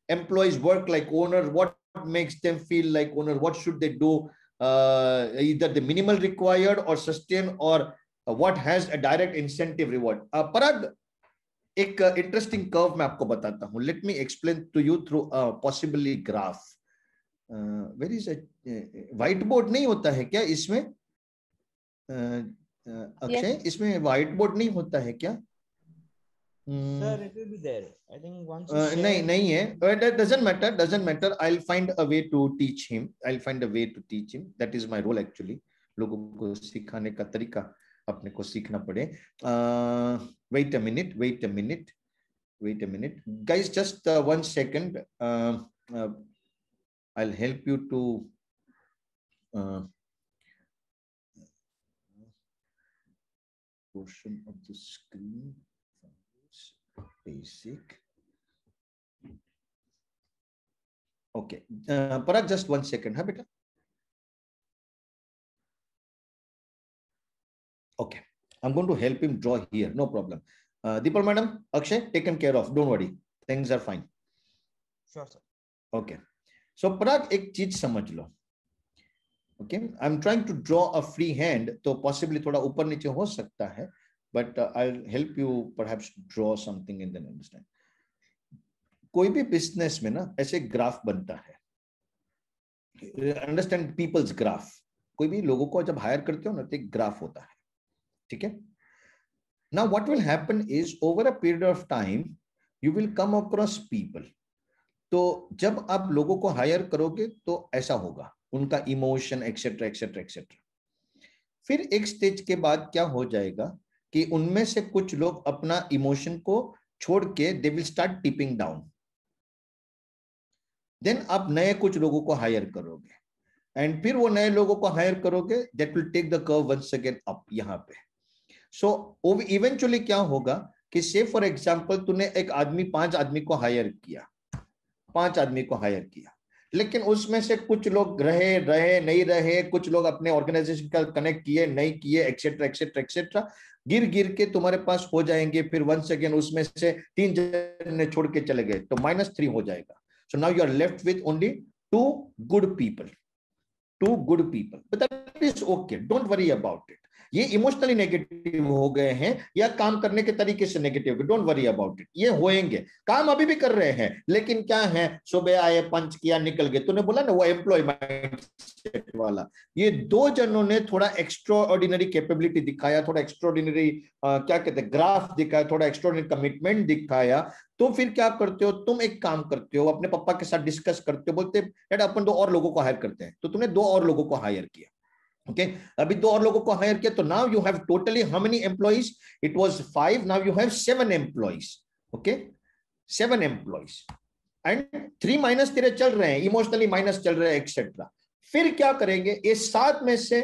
employees work like owners what makes them feel like owners what should they do uh, either the minimal required or sustain or uh, what has a direct incentive reward uh, parag ek uh, interesting एक interesting curve मैं आपको बताता हूँ let me explain to you through possibly graph where is white board नहीं nahi hota hai kya isme uh, uh, akshay yes. isme white board नहीं होता है क्या लोगों को सिखाने का तरीका अपने को सीखना पड़े wait a minute wait a minute wait a minute guys just one second I help you to portion of the screen basic. Okay, uh, Parag, just one second, huh, beta? Okay, I'm going to help him draw here, no problem. Uh, Deepal madam, Akshay, taken care of, don't worry, things are fine. Sure, sir. Okay, so Parag, ek चीज samaj lo. Okay, I'm trying to draw a free hand, so possibly thoda थोड़ा niche ho sakta hai. But I help you perhaps draw something in understand कोई भी business में ना ऐसे graph बनता है understand peoples graph कोई भी लोगों को जब हायर करते हो ना तो एक ग्राफ होता है ठीक है now what will happen is over a period of time you will come across people तो जब आप लोगों को हायर करोगे तो ऐसा होगा उनका इमोशन एक्सेट्रा एक्सेट्रा एक्सेट्रा फिर एक स्टेज के बाद क्या हो जाएगा कि उनमें से कुछ लोग अपना इमोशन को छोड़ के they will start tipping down then आप नए कुछ लोगों को हायर करोगे एंड फिर वो नए लोगों को हायर करोगे that will take the curve once again up यहाँ पे सो so, इवेंचुअली क्या होगा कि से फॉर एग्जाम्पल तूने एक आदमी पांच आदमी को हायर किया पांच आदमी को हायर किया लेकिन उसमें से कुछ लोग रहे रहे नहीं रहे कुछ लोग अपने ऑर्गेनाइजेशन का कनेक्ट किए नहीं किए एक्सेट्रा एक्सेट्रा एक्सेट्रा गिर गिर के तुम्हारे पास हो जाएंगे फिर वन सेकेंड उसमें से तीन जन ने छोड़ के चले गए तो माइनस थ्री हो जाएगा so now you are left with only two good people two good people but that is okay don't worry about it ये इमोशनली नेगेटिव हो गए हैं या काम करने के तरीके से negative don't worry about it ये होएंगे काम अभी भी कर रहे हैं लेकिन क्या है सुबह आए पंच किया निकल गए तूने बोला ना वो एम्प्लॉयमेंट वाला ये दो जनों ने थोड़ा एक्स्ट्रा कैपेबिलिटी दिखाया थोड़ा एक्स्ट्रा ऑर्डिनरी क्या कहते हैं ग्राफ दिखाया थोड़ा एक्स्ट्रोर्डिनरी कमिटमेंट दिखाया तो फिर क्या करते हो तुम एक काम करते हो अपने पप्पा के साथ डिस्कस करते हो बोलते अपन दो और लोगों को हायर करते हैं तो तुमने दो और लोगों को हायर किया ओके अभी दो और लोगों को हायर किया तो now you have totally how many employees it was five now you have seven employees okay seven employees and three minus तेरे चल रहे हैं इमोशनली माइनस चल रहे हैं एक्सेट्रा फिर क्या करेंगे ये सात में से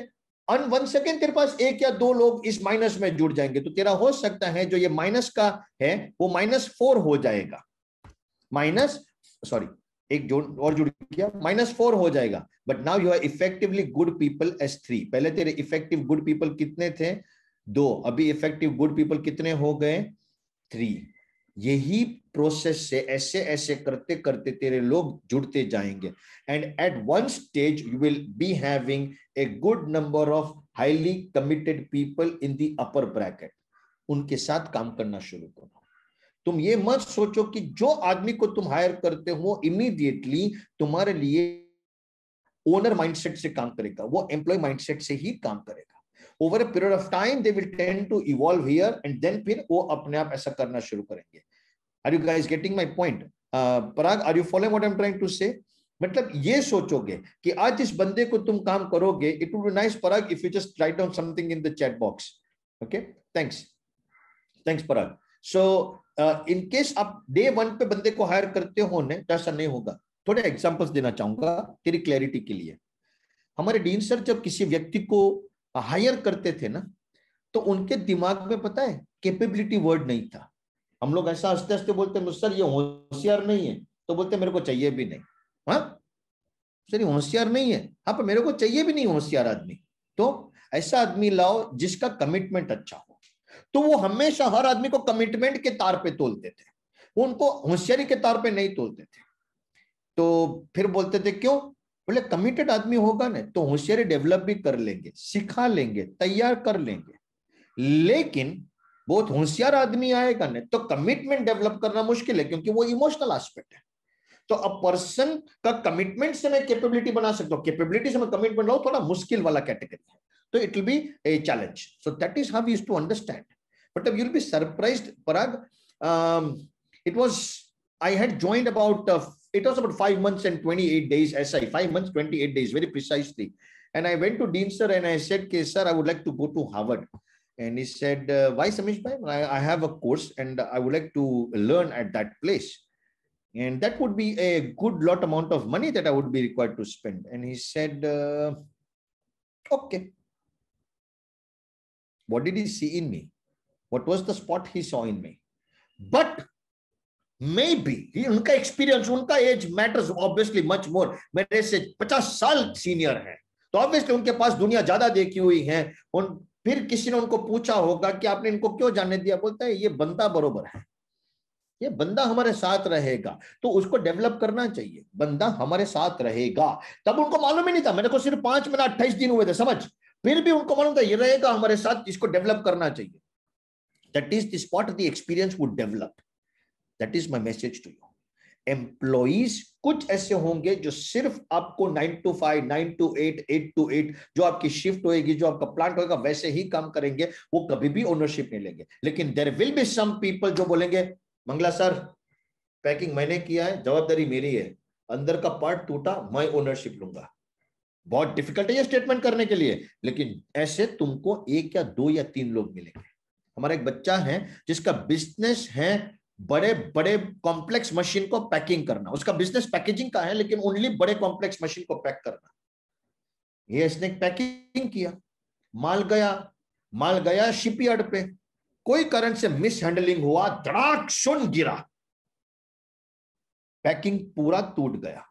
वन सेकेंड तेरे पास एक या दो लोग इस माइनस में जुड़ जाएंगे तो तेरा हो सकता है जो ये माइनस का है वो माइनस फोर हो जाएगा माइनस सॉरी एक जोड़ और जुड़ गया माइनस फोर हो जाएगा but now you are effectively good people as three पहले तेरे इफेक्टिव गुड पीपल कितने थे दो अभी इफेक्टिव गुड पीपल कितने हो गए थ्री यही प्रोसेस से ऐसे ऐसे करते करते तेरे लोग जुड़ते जाएंगे and at one stage you will be having a good number of highly committed people in the upper bracket उनके साथ काम करना शुरू करो तुम ये मत सोचो कि जो आदमी को तुम हायर करते हो इमीडिएटली तुम्हारे लिए ओनर माइंडसेट से काम करेगा वो एम्प्लॉय माइंडसेट से ही काम करेगा over a period of time they will tend to evolve here and then फिर वो अपने आप ऐसा करना शुरू करेंगे are you guys getting my point Parag are you following what I am trying to say मतलब ये सोचोगे कि आज इस बंदे को तुम काम करोगे it would be nice Parag if you just write down something in the chat box okay thanks thanks Parag so in uh, case आप डे वन पे बंदे को हायर करते हो ने तो ऐसा नहीं होगा थोड़े एग्जांपल्स देना चाहूंगा तेरी क्लैरिटी के लिए हमारे डीन सर जब किसी व्यक्ति को हायर करते थे ना तो उनके दिमाग में पता है कैपेबिलिटी वर्ड नहीं था हम लोग ऐसा हंसते हंसते बोलते हैं सर ये होशियार नहीं है तो बोलते मेरे को चाहिए भी नहीं हाँ सर ये होशियार नहीं है हाँ पर मेरे को चाहिए भी नहीं होशियार आदमी तो ऐसा आदमी लाओ जिसका कमिटमेंट अच्छा हो तो वो हमेशा हर आदमी को कमिटमेंट के तार पे तोलते थे वो उनको होशियारी के तार पे नहीं तोलते थे तो फिर बोलते थे क्यों बोले कमिटेड आदमी होगा ना तो होशियारी डेवलप भी कर लेंगे सिखा लेंगे तैयार कर लेंगे लेकिन बहुत होशियार आदमी आएगा ना तो कमिटमेंट डेवलप करना मुश्किल है क्योंकि वो इमोशनल एस्पेक्ट है तो अ पर्सन का कमिटमेंट से मैं कैपेबिलिटी बना सकता हूँ कैपेबिलिटी से मैं कमिटमेंट लाऊ थोड़ा मुश्किल वाला कैटेगरी है So it will be a challenge. So that is how we used to understand. But uh, you'll be surprised, Parag. Um, it was, I had joined about, uh, it was about five months and 28 days SI, five months, 28 days, very precisely. And I went to Dean sir and I said, okay, sir, I would like to go to Harvard. And he said, uh, why Samish Bhai? I, I have a course and I would like to learn at that place. And that would be a good lot amount of money that I would be required to spend. And he said, uh, okay. What did he see in me? What was the spot he saw in me? But maybe he, unka experience, unka age matters obviously much more. mere se 50 saal senior hai तो obviously उनके पास दुनिया ज्यादा देखी हुई है उन फिर किसी ने उनको पूछा होगा कि आपने इनको क्यों जाने दिया बोलता है ये बंदा बरोबर है ये बंदा हमारे साथ रहेगा तो उसको डेवलप करना चाहिए बंदा हमारे साथ रहेगा तब उनको मालूम ही नहीं था मेरे को सिर्फ पांच मिनट अट्ठाईस दिन हुए थे समझ फिर भी उनको मालूम था ये रहेगा हमारे साथ इसको डेवलप करना चाहिए that is this the experience would develop that is my message to you employees कुछ ऐसे होंगे जो सिर्फ आपको nine to five nine to eight eight to eight जो आपकी शिफ्ट होएगी जो आपका प्लांट होगा वैसे ही काम करेंगे वो कभी भी ओनरशिप नहीं लेंगे लेकिन there will be some people जो बोलेंगे मंगला सर पैकिंग मैंने किया है जवाबदारी मेरी है अंदर का पार्ट टूटा मैं ओनरशिप लूंगा बहुत डिफिकल्ट है ये स्टेटमेंट करने के लिए लेकिन ऐसे तुमको एक या दो या तीन लोग मिलेंगे हमारा एक बच्चा है जिसका बिजनेस है बड़े बड़े कॉम्प्लेक्स मशीन को पैकिंग करना उसका बिजनेस पैकेजिंग का है लेकिन ओनली बड़े कॉम्प्लेक्स मशीन को पैक करना ये इसने पैकिंग किया माल गया माल गया शिपयार्ड पे कोई कारण से मिस हैंडलिंग हुआ धड़ाक सुन गिरा पैकिंग पूरा टूट गया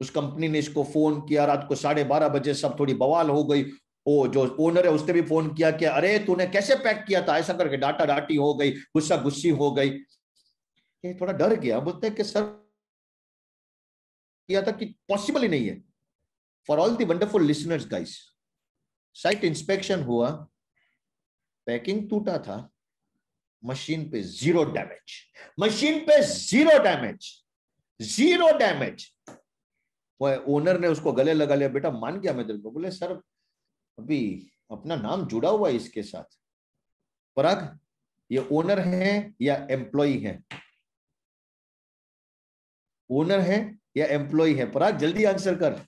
उस कंपनी ने इसको फोन किया रात को साढ़े बारह बजे सब थोड़ी बवाल हो गई ओ जो ओनर है उसने भी फोन किया कि अरे तूने कैसे पैक किया था ऐसा करके डाटा डाटी हो गई गुस्सा गुस्सी हो गई ये थोड़ा डर गया बोलते कि सर किया था कि पॉसिबल ही नहीं है for all the wonderful listeners guys site inspection हुआ पैकिंग टूटा था मशीन पे जीरो डैमेज मशीन पे जीरो डैमेज जीरो डैमेज वो ओनर ने उसको गले लगा लिया बेटा मान गया मैं दिल को बोले सर अभी अपना नाम जुड़ा हुआ है इसके साथ पराग ये ओनर है या एम्प्लॉय है ओनर है या एम्प्लॉय है पराग जल्दी आंसर कर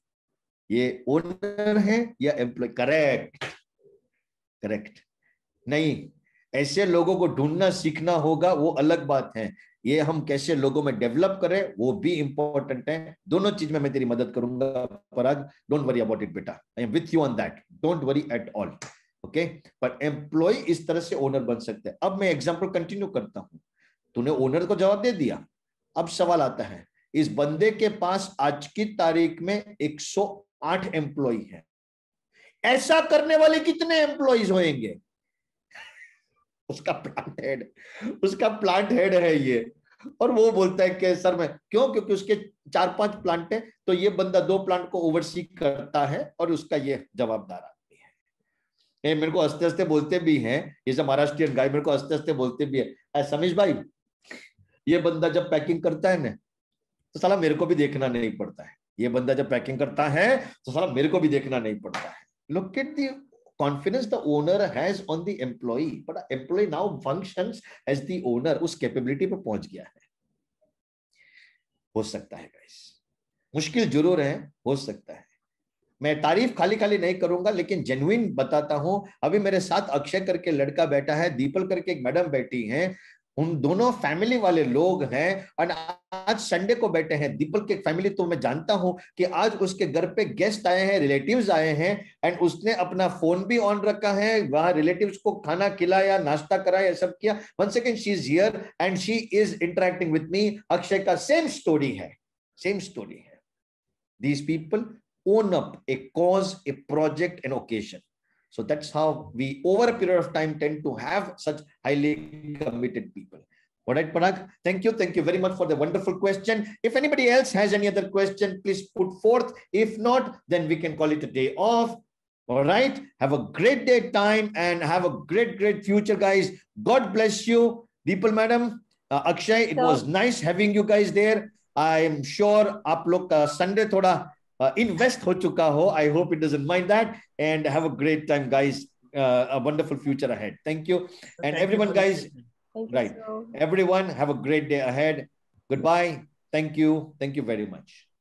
ये ओनर है या एम्प्लॉय करेक्ट करेक्ट नहीं ऐसे लोगों को ढूंढना सीखना होगा वो अलग बात है ये हम कैसे लोगों में डेवलप करें वो भी इंपॉर्टेंट है दोनों चीज में मैं तेरी मदद करूंगा Parag don't worry about it बेटा I am with you on that don't worry at all okay पर एम्प्लॉय इस तरह से ओनर बन सकते हैं अब मैं एग्जाम्पल कंटिन्यू करता हूँ तूने ओनर को जवाब दे दिया अब सवाल आता है इस बंदे के पास आज की तारीख में 108 एम्प्लॉय है ऐसा करने वाले कितने एम्प्लॉयज होएंगे उसका प्लांट हेड उसका प्लांट हेड है ये और वो बोलता है कि सर मैं क्यों क्योंकि उसके चार पांच प्लांट है तो ये बंदा दो प्लांट को ओवरसी करता है और उसका ये जवाबदार आदमी है ए, मेरे को हंसते हंसते बोलते भी हैं जो महाराष्ट्रीय गाय मेरे को हंसते हंसते बोलते भी है समीश भाई ये बंदा जब पैकिंग करता है ना तो साला मेरे को भी देखना नहीं पड़ता है ये बंदा जब पैकिंग करता है तो साला मेरे को भी देखना नहीं पड़ता है look at the confidence the owner has on the employee but employee now functions as the owner उस capability पे पहुंच गया है हो सकता है गाइस मुश्किल जरूर है हो सकता है मैं तारीफ खाली खाली नहीं करूंगा लेकिन जेन्युन बताता हूं अभी मेरे साथ अक्षय करके लड़का बैठा है दीपल करके एक मैडम बैठी हैं उन दोनों फैमिली वाले लोग हैं और आज संडे को बैठे हैं दीपक के फैमिली तो मैं जानता हूं कि आज उसके घर पे गेस्ट आए हैं रिलेटिव्स आए हैं एंड उसने अपना फोन भी ऑन रखा है वहां रिलेटिव्स को खाना खिलाया नाश्ता कराया सब किया one second she is here and she is interacting with me Akshay का सेम स्टोरी है सेम स्टोरी है these people own up a cause a project an occasion So that's how we, over a period of time, tend to have such highly committed people. All right, Parag, thank you. Thank you very much for the wonderful question. If anybody else has any other question, please put forth. If not, then we can call it a day off. All right. Have a great day time and have a great, great future, guys. God bless you. people, madam, uh, Akshay, it so, was nice having you guys there. I am sure up look, uh, Sunday thoda uh, invest ho chuka ho. I hope it doesn't mind that. And have a great time, guys. Uh, a wonderful future ahead. Thank you. And Thank everyone, you guys, right. So. Everyone, have a great day ahead. Goodbye. Thank you. Thank you very much.